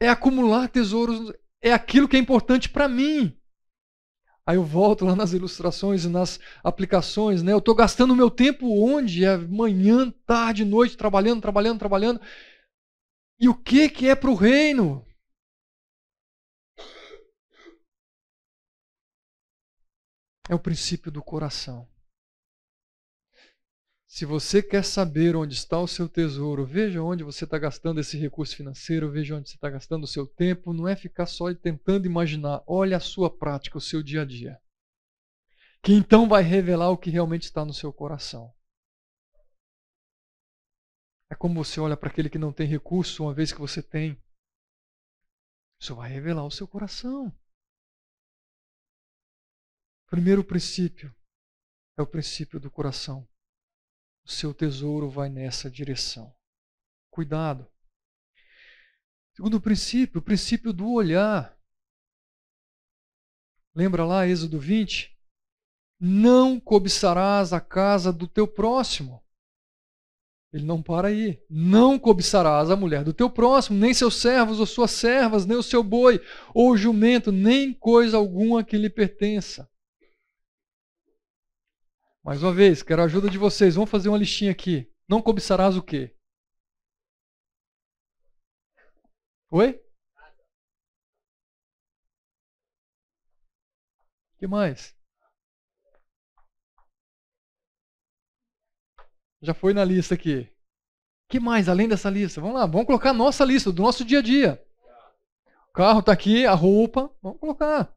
É acumular tesouros. É aquilo que é importante para mim. Aí eu volto lá nas ilustrações e nas aplicações, né? Eu estou gastando meu tempo onde? É manhã, tarde, noite, trabalhando, trabalhando, trabalhando. E o que, que é para o reino? É o princípio do coração. Se você quer saber onde está o seu tesouro, veja onde você está gastando esse recurso financeiro, veja onde você está gastando o seu tempo. Não é ficar só tentando imaginar. Olha a sua prática, o seu dia a dia. Que então vai revelar o que realmente está no seu coração. É como você olha para aquele que não tem recurso, uma vez que você tem. Isso vai revelar o seu coração. Primeiro princípio é o princípio do coração seu tesouro vai nessa direção. Cuidado. Segundo princípio, o princípio do olhar. Lembra lá Êxodo 20? Não cobiçarás a casa do teu próximo. Ele não para aí. Não cobiçarás a mulher do teu próximo, nem seus servos ou suas servas, nem o seu boi ou jumento, nem coisa alguma que lhe pertença. Mais uma vez, quero a ajuda de vocês. Vamos fazer uma listinha aqui. Não cobiçarás o quê? Oi? O que mais? Já foi na lista aqui. O que mais além dessa lista? Vamos lá, vamos colocar a nossa lista do nosso dia a dia. O carro está aqui, a roupa, vamos colocar.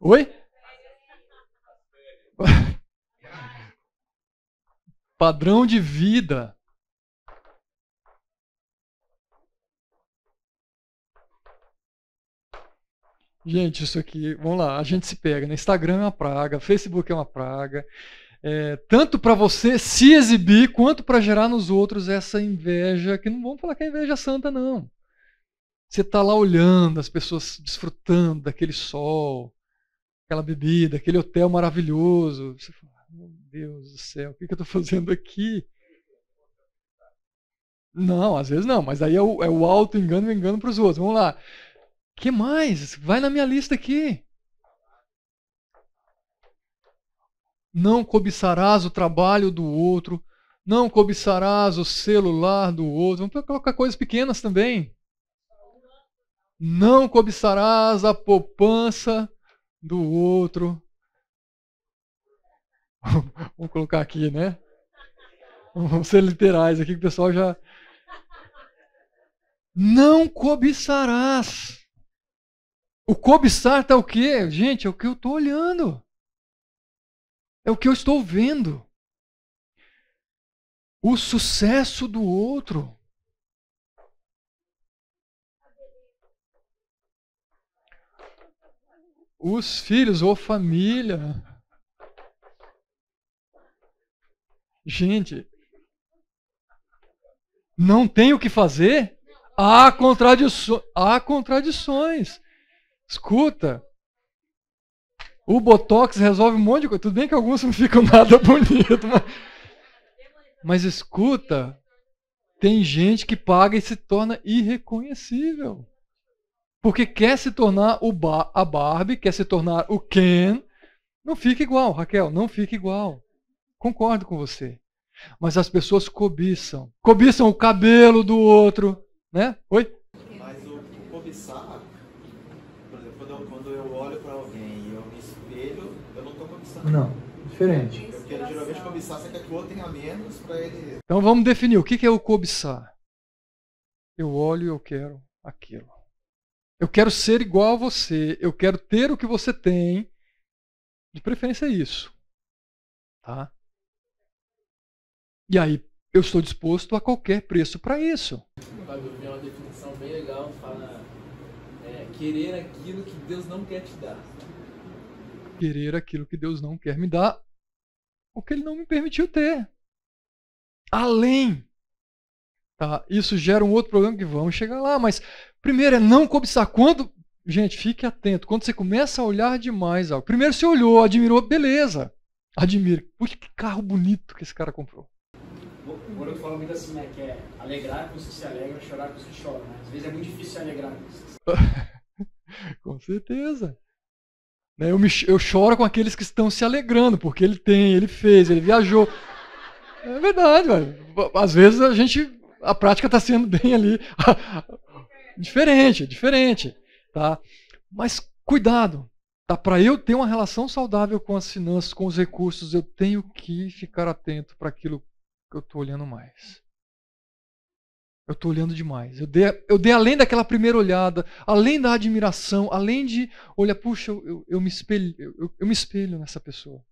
Oi? Padrão de vida. Gente, isso aqui, vamos lá, a gente se pega. Né? Instagram é uma praga, Facebook é uma praga. É, tanto para você se exibir, quanto para gerar nos outros essa inveja, que não vamos falar que é inveja santa, não. Você está lá olhando as pessoas desfrutando daquele sol, aquela bebida, aquele hotel maravilhoso. Você fala, ah, meu Deus do céu, o que, que eu estou fazendo aqui? Não, às vezes não, mas aí é o, é o alto engano, engano para os outros. Vamos lá. que mais? Vai na minha lista aqui. Não cobiçarás o trabalho do outro, não cobiçarás o celular do outro. Vamos colocar coisas pequenas também. Não cobiçarás a poupança do outro. Vamos colocar aqui, né? Vamos ser literais aqui que o pessoal já. Não cobiçarás. O cobiçar está o quê? Gente, é o que eu estou olhando. É o que eu estou vendo. O sucesso do outro. Os filhos ou família. Gente, não tem o que fazer? Há, contradiço há contradições. Escuta, o Botox resolve um monte de coisa. Tudo bem que alguns não ficam nada bonito, mas, mas escuta, tem gente que paga e se torna irreconhecível porque quer se tornar ba a Barbie, quer se tornar o Ken. Não fica igual, Raquel, não fica igual. Concordo com você. Mas as pessoas cobiçam. Cobiçam o cabelo do outro, né? Oi? Mas o cobiçar, por exemplo, quando eu olho para alguém e eu me espelho, eu não estou cobiçando. Não, diferente. Eu é quero geralmente cobiçar, você quer que o outro tenha menos para ele. Então vamos definir o que é o cobiçar. Eu olho e eu quero aquilo. Eu quero ser igual a você, eu quero ter o que você tem. De preferência é isso. Tá? E aí, eu estou disposto a qualquer preço para isso. Fábio, eu vi uma definição bem legal, fala é, querer aquilo que Deus não quer te dar. Querer aquilo que Deus não quer me dar, o que Ele não me permitiu ter. Além Tá? Isso gera um outro problema que vamos chegar lá, mas primeiro é não cobiçar. Quando, gente, fique atento, quando você começa a olhar demais algo, primeiro você olhou, admirou, beleza, admire. Puxa, que carro bonito que esse cara comprou. O Ouro fala muito assim, né, que é alegrar que você se alegra, chorar que você chora, né? Às vezes é muito difícil alegrar com você. com certeza. Né, eu, me, eu choro com aqueles que estão se alegrando, porque ele tem, ele fez, ele viajou. É verdade, velho. Às vezes a gente a prática está sendo bem ali. diferente, diferente. Tá? Mas cuidado. Tá? Para eu ter uma relação saudável com as finanças, com os recursos, eu tenho que ficar atento para aquilo que eu estou olhando mais. Eu estou olhando demais. Eu dei, eu dei além daquela primeira olhada, além da admiração, além de olha, puxa, eu, eu, eu me, espelho, eu, eu me espelho nessa pessoa.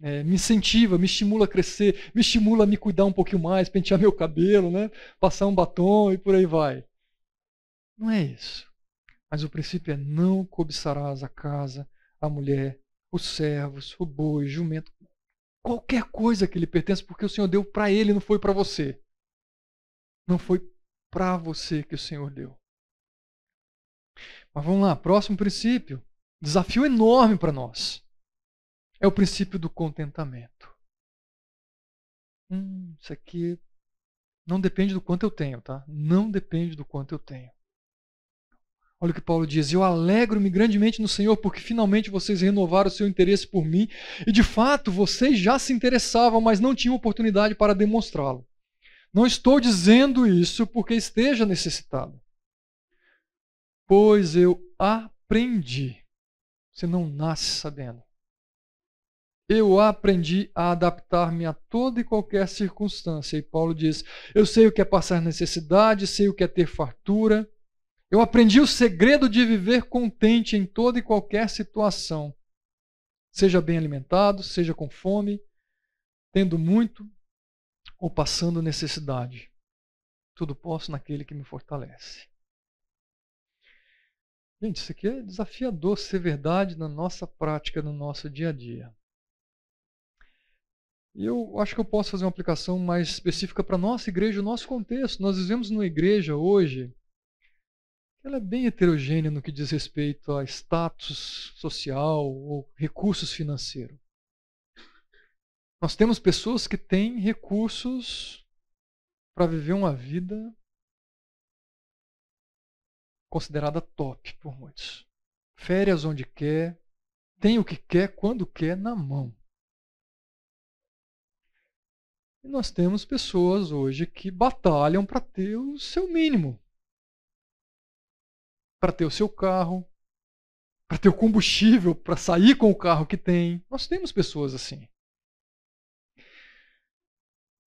É, me incentiva, me estimula a crescer, me estimula a me cuidar um pouquinho mais, pentear meu cabelo, né? passar um batom e por aí vai. Não é isso. Mas o princípio é não cobiçarás a casa, a mulher, os servos, o boi, o jumento, qualquer coisa que lhe pertence, porque o Senhor deu para ele, não foi para você. Não foi para você que o Senhor deu. Mas vamos lá, próximo princípio. Desafio enorme para nós. É o princípio do contentamento. Hum, isso aqui não depende do quanto eu tenho, tá? Não depende do quanto eu tenho. Olha o que Paulo diz: Eu alegro-me grandemente no Senhor, porque finalmente vocês renovaram o seu interesse por mim, e de fato vocês já se interessavam, mas não tinham oportunidade para demonstrá-lo. Não estou dizendo isso porque esteja necessitado, pois eu aprendi. Você não nasce sabendo. Eu aprendi a adaptar-me a toda e qualquer circunstância. E Paulo diz: Eu sei o que é passar necessidade, sei o que é ter fartura. Eu aprendi o segredo de viver contente em toda e qualquer situação. Seja bem alimentado, seja com fome, tendo muito ou passando necessidade. Tudo posso naquele que me fortalece. Gente, isso aqui é desafiador ser verdade na nossa prática, no nosso dia a dia. E eu acho que eu posso fazer uma aplicação mais específica para nossa igreja, o nosso contexto. Nós vivemos numa igreja hoje que ela é bem heterogênea no que diz respeito a status social ou recursos financeiros. Nós temos pessoas que têm recursos para viver uma vida considerada top por muitos. Férias onde quer, tem o que quer, quando quer, na mão. E nós temos pessoas hoje que batalham para ter o seu mínimo. Para ter o seu carro, para ter o combustível, para sair com o carro que tem. Nós temos pessoas assim.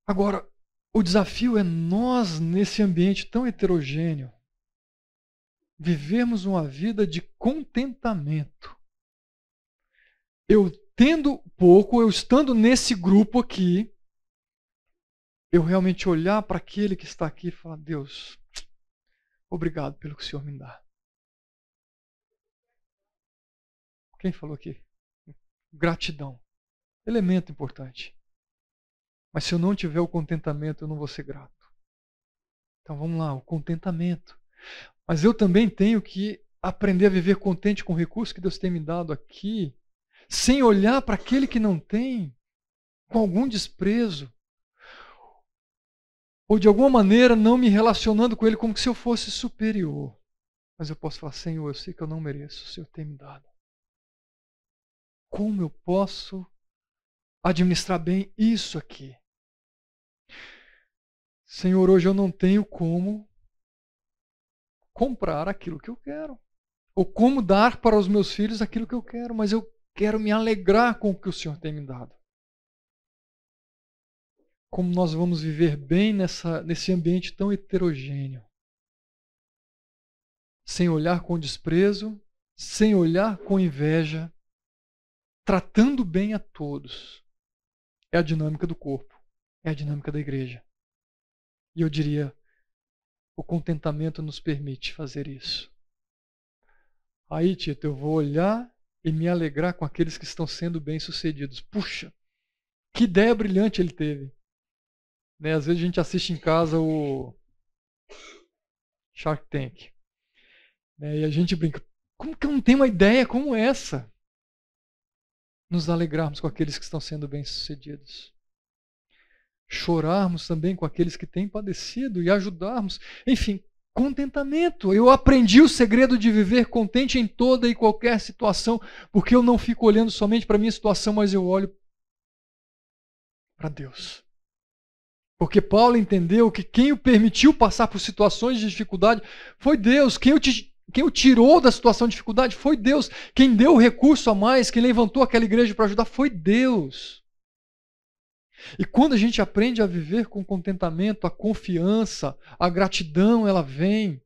Agora, o desafio é nós, nesse ambiente tão heterogêneo, vivermos uma vida de contentamento. Eu tendo pouco, eu estando nesse grupo aqui, eu realmente olhar para aquele que está aqui e falar: Deus, obrigado pelo que o Senhor me dá. Quem falou aqui? Gratidão. Elemento importante. Mas se eu não tiver o contentamento, eu não vou ser grato. Então vamos lá, o contentamento. Mas eu também tenho que aprender a viver contente com o recurso que Deus tem me dado aqui, sem olhar para aquele que não tem com algum desprezo, ou de alguma maneira não me relacionando com Ele como se eu fosse superior. Mas eu posso falar, Senhor, eu sei que eu não mereço, o Senhor tem me dado. Como eu posso administrar bem isso aqui? Senhor, hoje eu não tenho como comprar aquilo que eu quero, ou como dar para os meus filhos aquilo que eu quero, mas eu quero me alegrar com o que o Senhor tem me dado como nós vamos viver bem nessa, nesse ambiente tão heterogêneo. Sem olhar com desprezo, sem olhar com inveja, tratando bem a todos. É a dinâmica do corpo, é a dinâmica da igreja. E eu diria, o contentamento nos permite fazer isso. Aí, Tito, eu vou olhar e me alegrar com aqueles que estão sendo bem-sucedidos. Puxa, que ideia brilhante ele teve! Né? Às vezes a gente assiste em casa o Shark Tank. Né? E a gente brinca, como que eu não tenho uma ideia como essa? Nos alegrarmos com aqueles que estão sendo bem-sucedidos. Chorarmos também com aqueles que têm padecido e ajudarmos. Enfim, contentamento. Eu aprendi o segredo de viver contente em toda e qualquer situação, porque eu não fico olhando somente para a minha situação, mas eu olho para Deus. Porque Paulo entendeu que quem o permitiu passar por situações de dificuldade foi Deus. Quem o, quem o tirou da situação de dificuldade foi Deus. Quem deu o recurso a mais, quem levantou aquela igreja para ajudar foi Deus. E quando a gente aprende a viver com contentamento, a confiança, a gratidão, ela vem.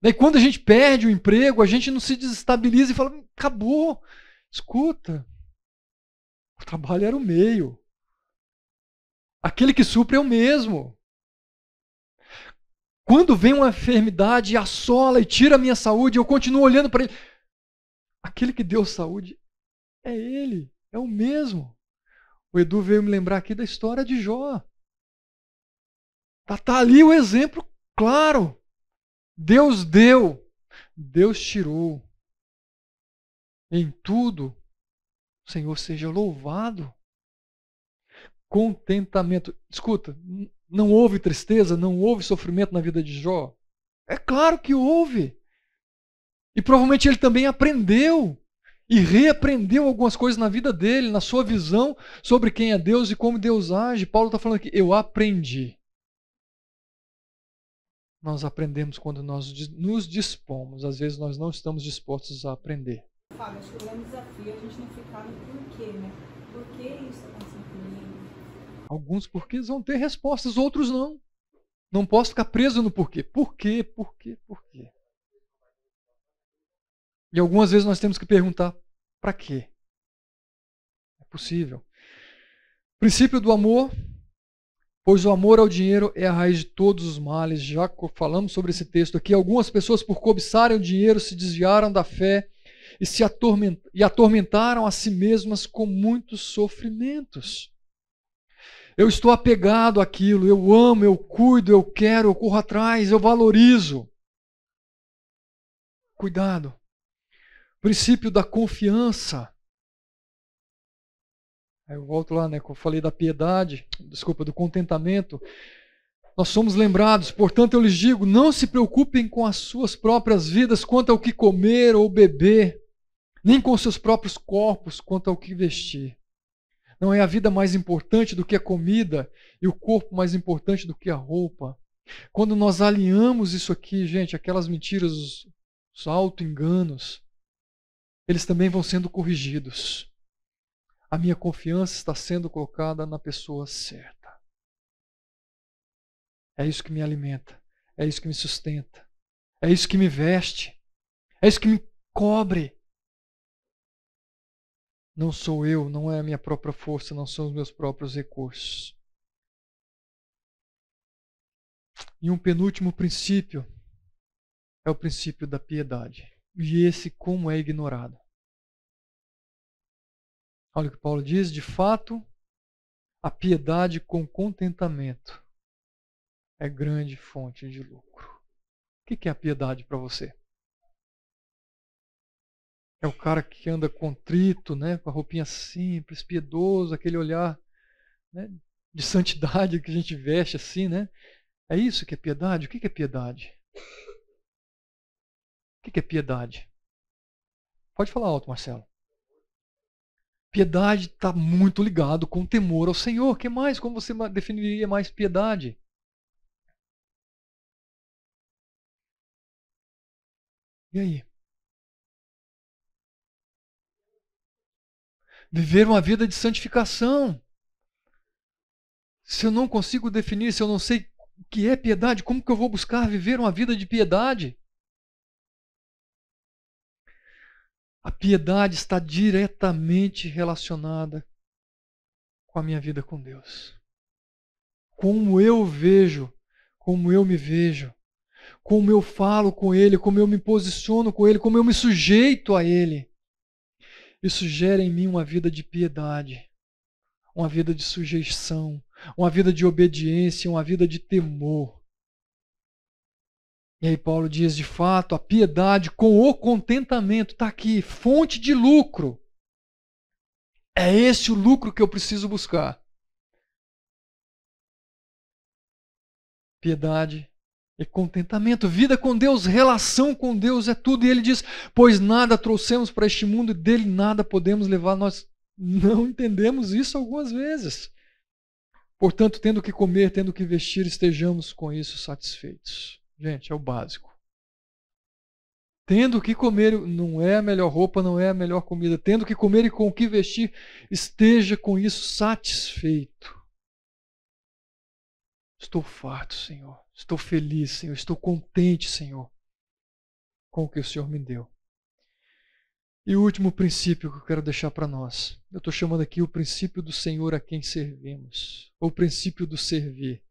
Daí quando a gente perde o emprego, a gente não se desestabiliza e fala: acabou. Escuta, o trabalho era o meio. Aquele que supre é o mesmo. Quando vem uma enfermidade e assola e tira a minha saúde, eu continuo olhando para ele. Aquele que deu saúde é ele, é o mesmo. O Edu veio me lembrar aqui da história de Jó. Está tá ali o exemplo claro. Deus deu, Deus tirou. Em tudo, o Senhor seja louvado contentamento. Escuta, não houve tristeza, não houve sofrimento na vida de Jó? É claro que houve. E provavelmente ele também aprendeu e reaprendeu algumas coisas na vida dele, na sua visão sobre quem é Deus e como Deus age. Paulo está falando aqui, eu aprendi. Nós aprendemos quando nós nos dispomos. Às vezes nós não estamos dispostos a aprender. Fábio, acho que o grande desafio é a gente não ficar no Alguns porquês vão ter respostas, outros não. Não posso ficar preso no porquê. Porquê, porquê, porquê. E algumas vezes nós temos que perguntar: para quê? É possível. princípio do amor, pois o amor ao dinheiro é a raiz de todos os males. Já falamos sobre esse texto aqui. Algumas pessoas, por cobiçarem o dinheiro, se desviaram da fé e se e atormentaram a si mesmas com muitos sofrimentos. Eu estou apegado àquilo, eu amo, eu cuido, eu quero, eu corro atrás, eu valorizo. Cuidado. princípio da confiança. Eu volto lá, né? Que eu falei da piedade, desculpa, do contentamento. Nós somos lembrados, portanto, eu lhes digo: não se preocupem com as suas próprias vidas quanto ao que comer ou beber, nem com seus próprios corpos quanto ao que vestir. Não é a vida mais importante do que a comida e o corpo mais importante do que a roupa. Quando nós alinhamos isso aqui, gente, aquelas mentiras, os, auto-enganos, eles também vão sendo corrigidos. A minha confiança está sendo colocada na pessoa certa. É isso que me alimenta, é isso que me sustenta, é isso que me veste, é isso que me cobre, não sou eu, não é a minha própria força, não são os meus próprios recursos. E um penúltimo princípio é o princípio da piedade. E esse, como é ignorado. Olha o que Paulo diz: de fato, a piedade com contentamento é grande fonte de lucro. O que é a piedade para você? É o cara que anda contrito, né, com a roupinha simples, piedoso, aquele olhar né, de santidade que a gente veste assim, né? É isso que é piedade? O que é piedade? O que é piedade? Pode falar alto, Marcelo. Piedade está muito ligado com temor ao Senhor. O que mais? Como você definiria mais piedade? E aí? viver uma vida de santificação. Se eu não consigo definir, se eu não sei o que é piedade, como que eu vou buscar viver uma vida de piedade? A piedade está diretamente relacionada com a minha vida com Deus. Como eu vejo, como eu me vejo, como eu falo com Ele, como eu me posiciono com Ele, como eu me sujeito a Ele. Isso gera em mim uma vida de piedade, uma vida de sujeição, uma vida de obediência, uma vida de temor. E aí Paulo diz, de fato, a piedade com o contentamento está aqui, fonte de lucro. É esse o lucro que eu preciso buscar. Piedade é contentamento. Vida com Deus, relação com Deus é tudo. E ele diz: Pois nada trouxemos para este mundo, e dele nada podemos levar. Nós não entendemos isso algumas vezes. Portanto, tendo que comer, tendo que vestir, estejamos com isso satisfeitos. Gente, é o básico. Tendo que comer, não é a melhor roupa, não é a melhor comida. Tendo que comer e com o que vestir, esteja com isso satisfeito. Estou farto, Senhor. Estou feliz, Senhor. Estou contente, Senhor, com o que o Senhor me deu. E o último princípio que eu quero deixar para nós. Eu estou chamando aqui o princípio do Senhor a quem servimos, ou o princípio do servir.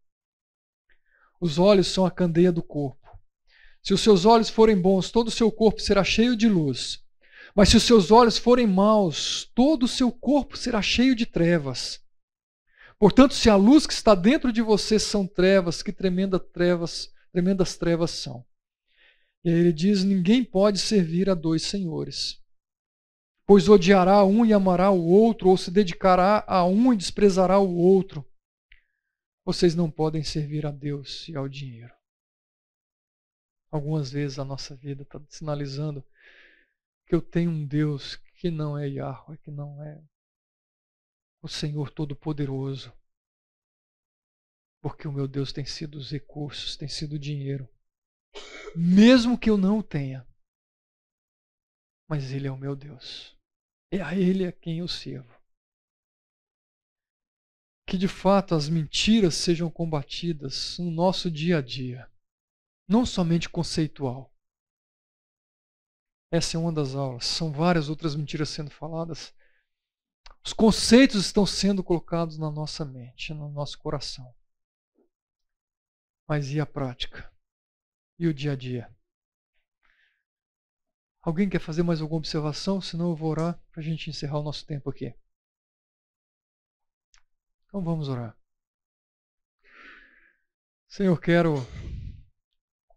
Os olhos são a candeia do corpo. Se os seus olhos forem bons, todo o seu corpo será cheio de luz. Mas se os seus olhos forem maus, todo o seu corpo será cheio de trevas. Portanto, se a luz que está dentro de você são trevas, que tremenda trevas, tremendas trevas são. E aí ele diz: ninguém pode servir a dois senhores, pois odiará um e amará o outro, ou se dedicará a um e desprezará o outro. Vocês não podem servir a Deus e ao dinheiro. Algumas vezes a nossa vida está sinalizando que eu tenho um Deus que não é Yahweh, que não é o Senhor Todo-Poderoso. Porque o meu Deus tem sido os recursos, tem sido o dinheiro. Mesmo que eu não o tenha. Mas Ele é o meu Deus. É a Ele a quem eu sirvo. Que de fato as mentiras sejam combatidas no nosso dia a dia, não somente conceitual. Essa é uma das aulas, são várias outras mentiras sendo faladas os conceitos estão sendo colocados na nossa mente, no nosso coração. Mas e a prática? E o dia a dia? Alguém quer fazer mais alguma observação? Senão eu vou orar para a gente encerrar o nosso tempo aqui. Então vamos orar. Senhor, quero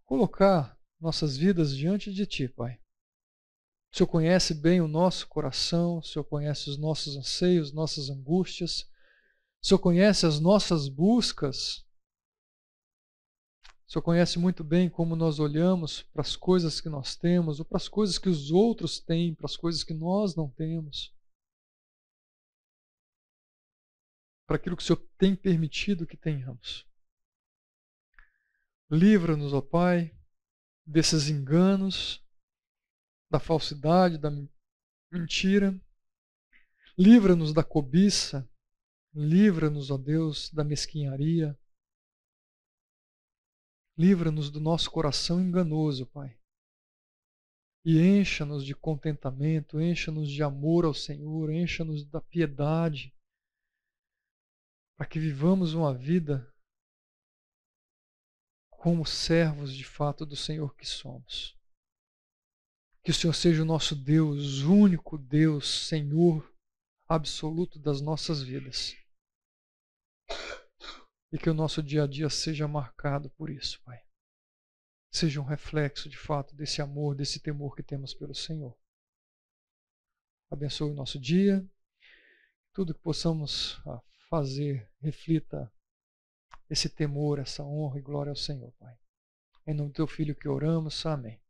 colocar nossas vidas diante de Ti, Pai. O Senhor conhece bem o nosso coração, o Senhor conhece os nossos anseios, nossas angústias, o Senhor conhece as nossas buscas. O Senhor conhece muito bem como nós olhamos para as coisas que nós temos, ou para as coisas que os outros têm, para as coisas que nós não temos. Para aquilo que o Senhor tem permitido que tenhamos. Livra-nos, ó Pai, desses enganos da falsidade, da mentira. Livra-nos da cobiça, livra-nos, ó Deus, da mesquinharia. Livra-nos do nosso coração enganoso, Pai. E encha-nos de contentamento, encha-nos de amor ao Senhor, encha-nos da piedade, para que vivamos uma vida como servos de fato do Senhor que somos. Que o Senhor seja o nosso Deus, único Deus, Senhor absoluto das nossas vidas. E que o nosso dia a dia seja marcado por isso, Pai. Seja um reflexo, de fato, desse amor, desse temor que temos pelo Senhor. Abençoe o nosso dia. Tudo que possamos ah, fazer reflita esse temor, essa honra e glória ao Senhor, Pai. Em nome do teu filho que oramos, amém.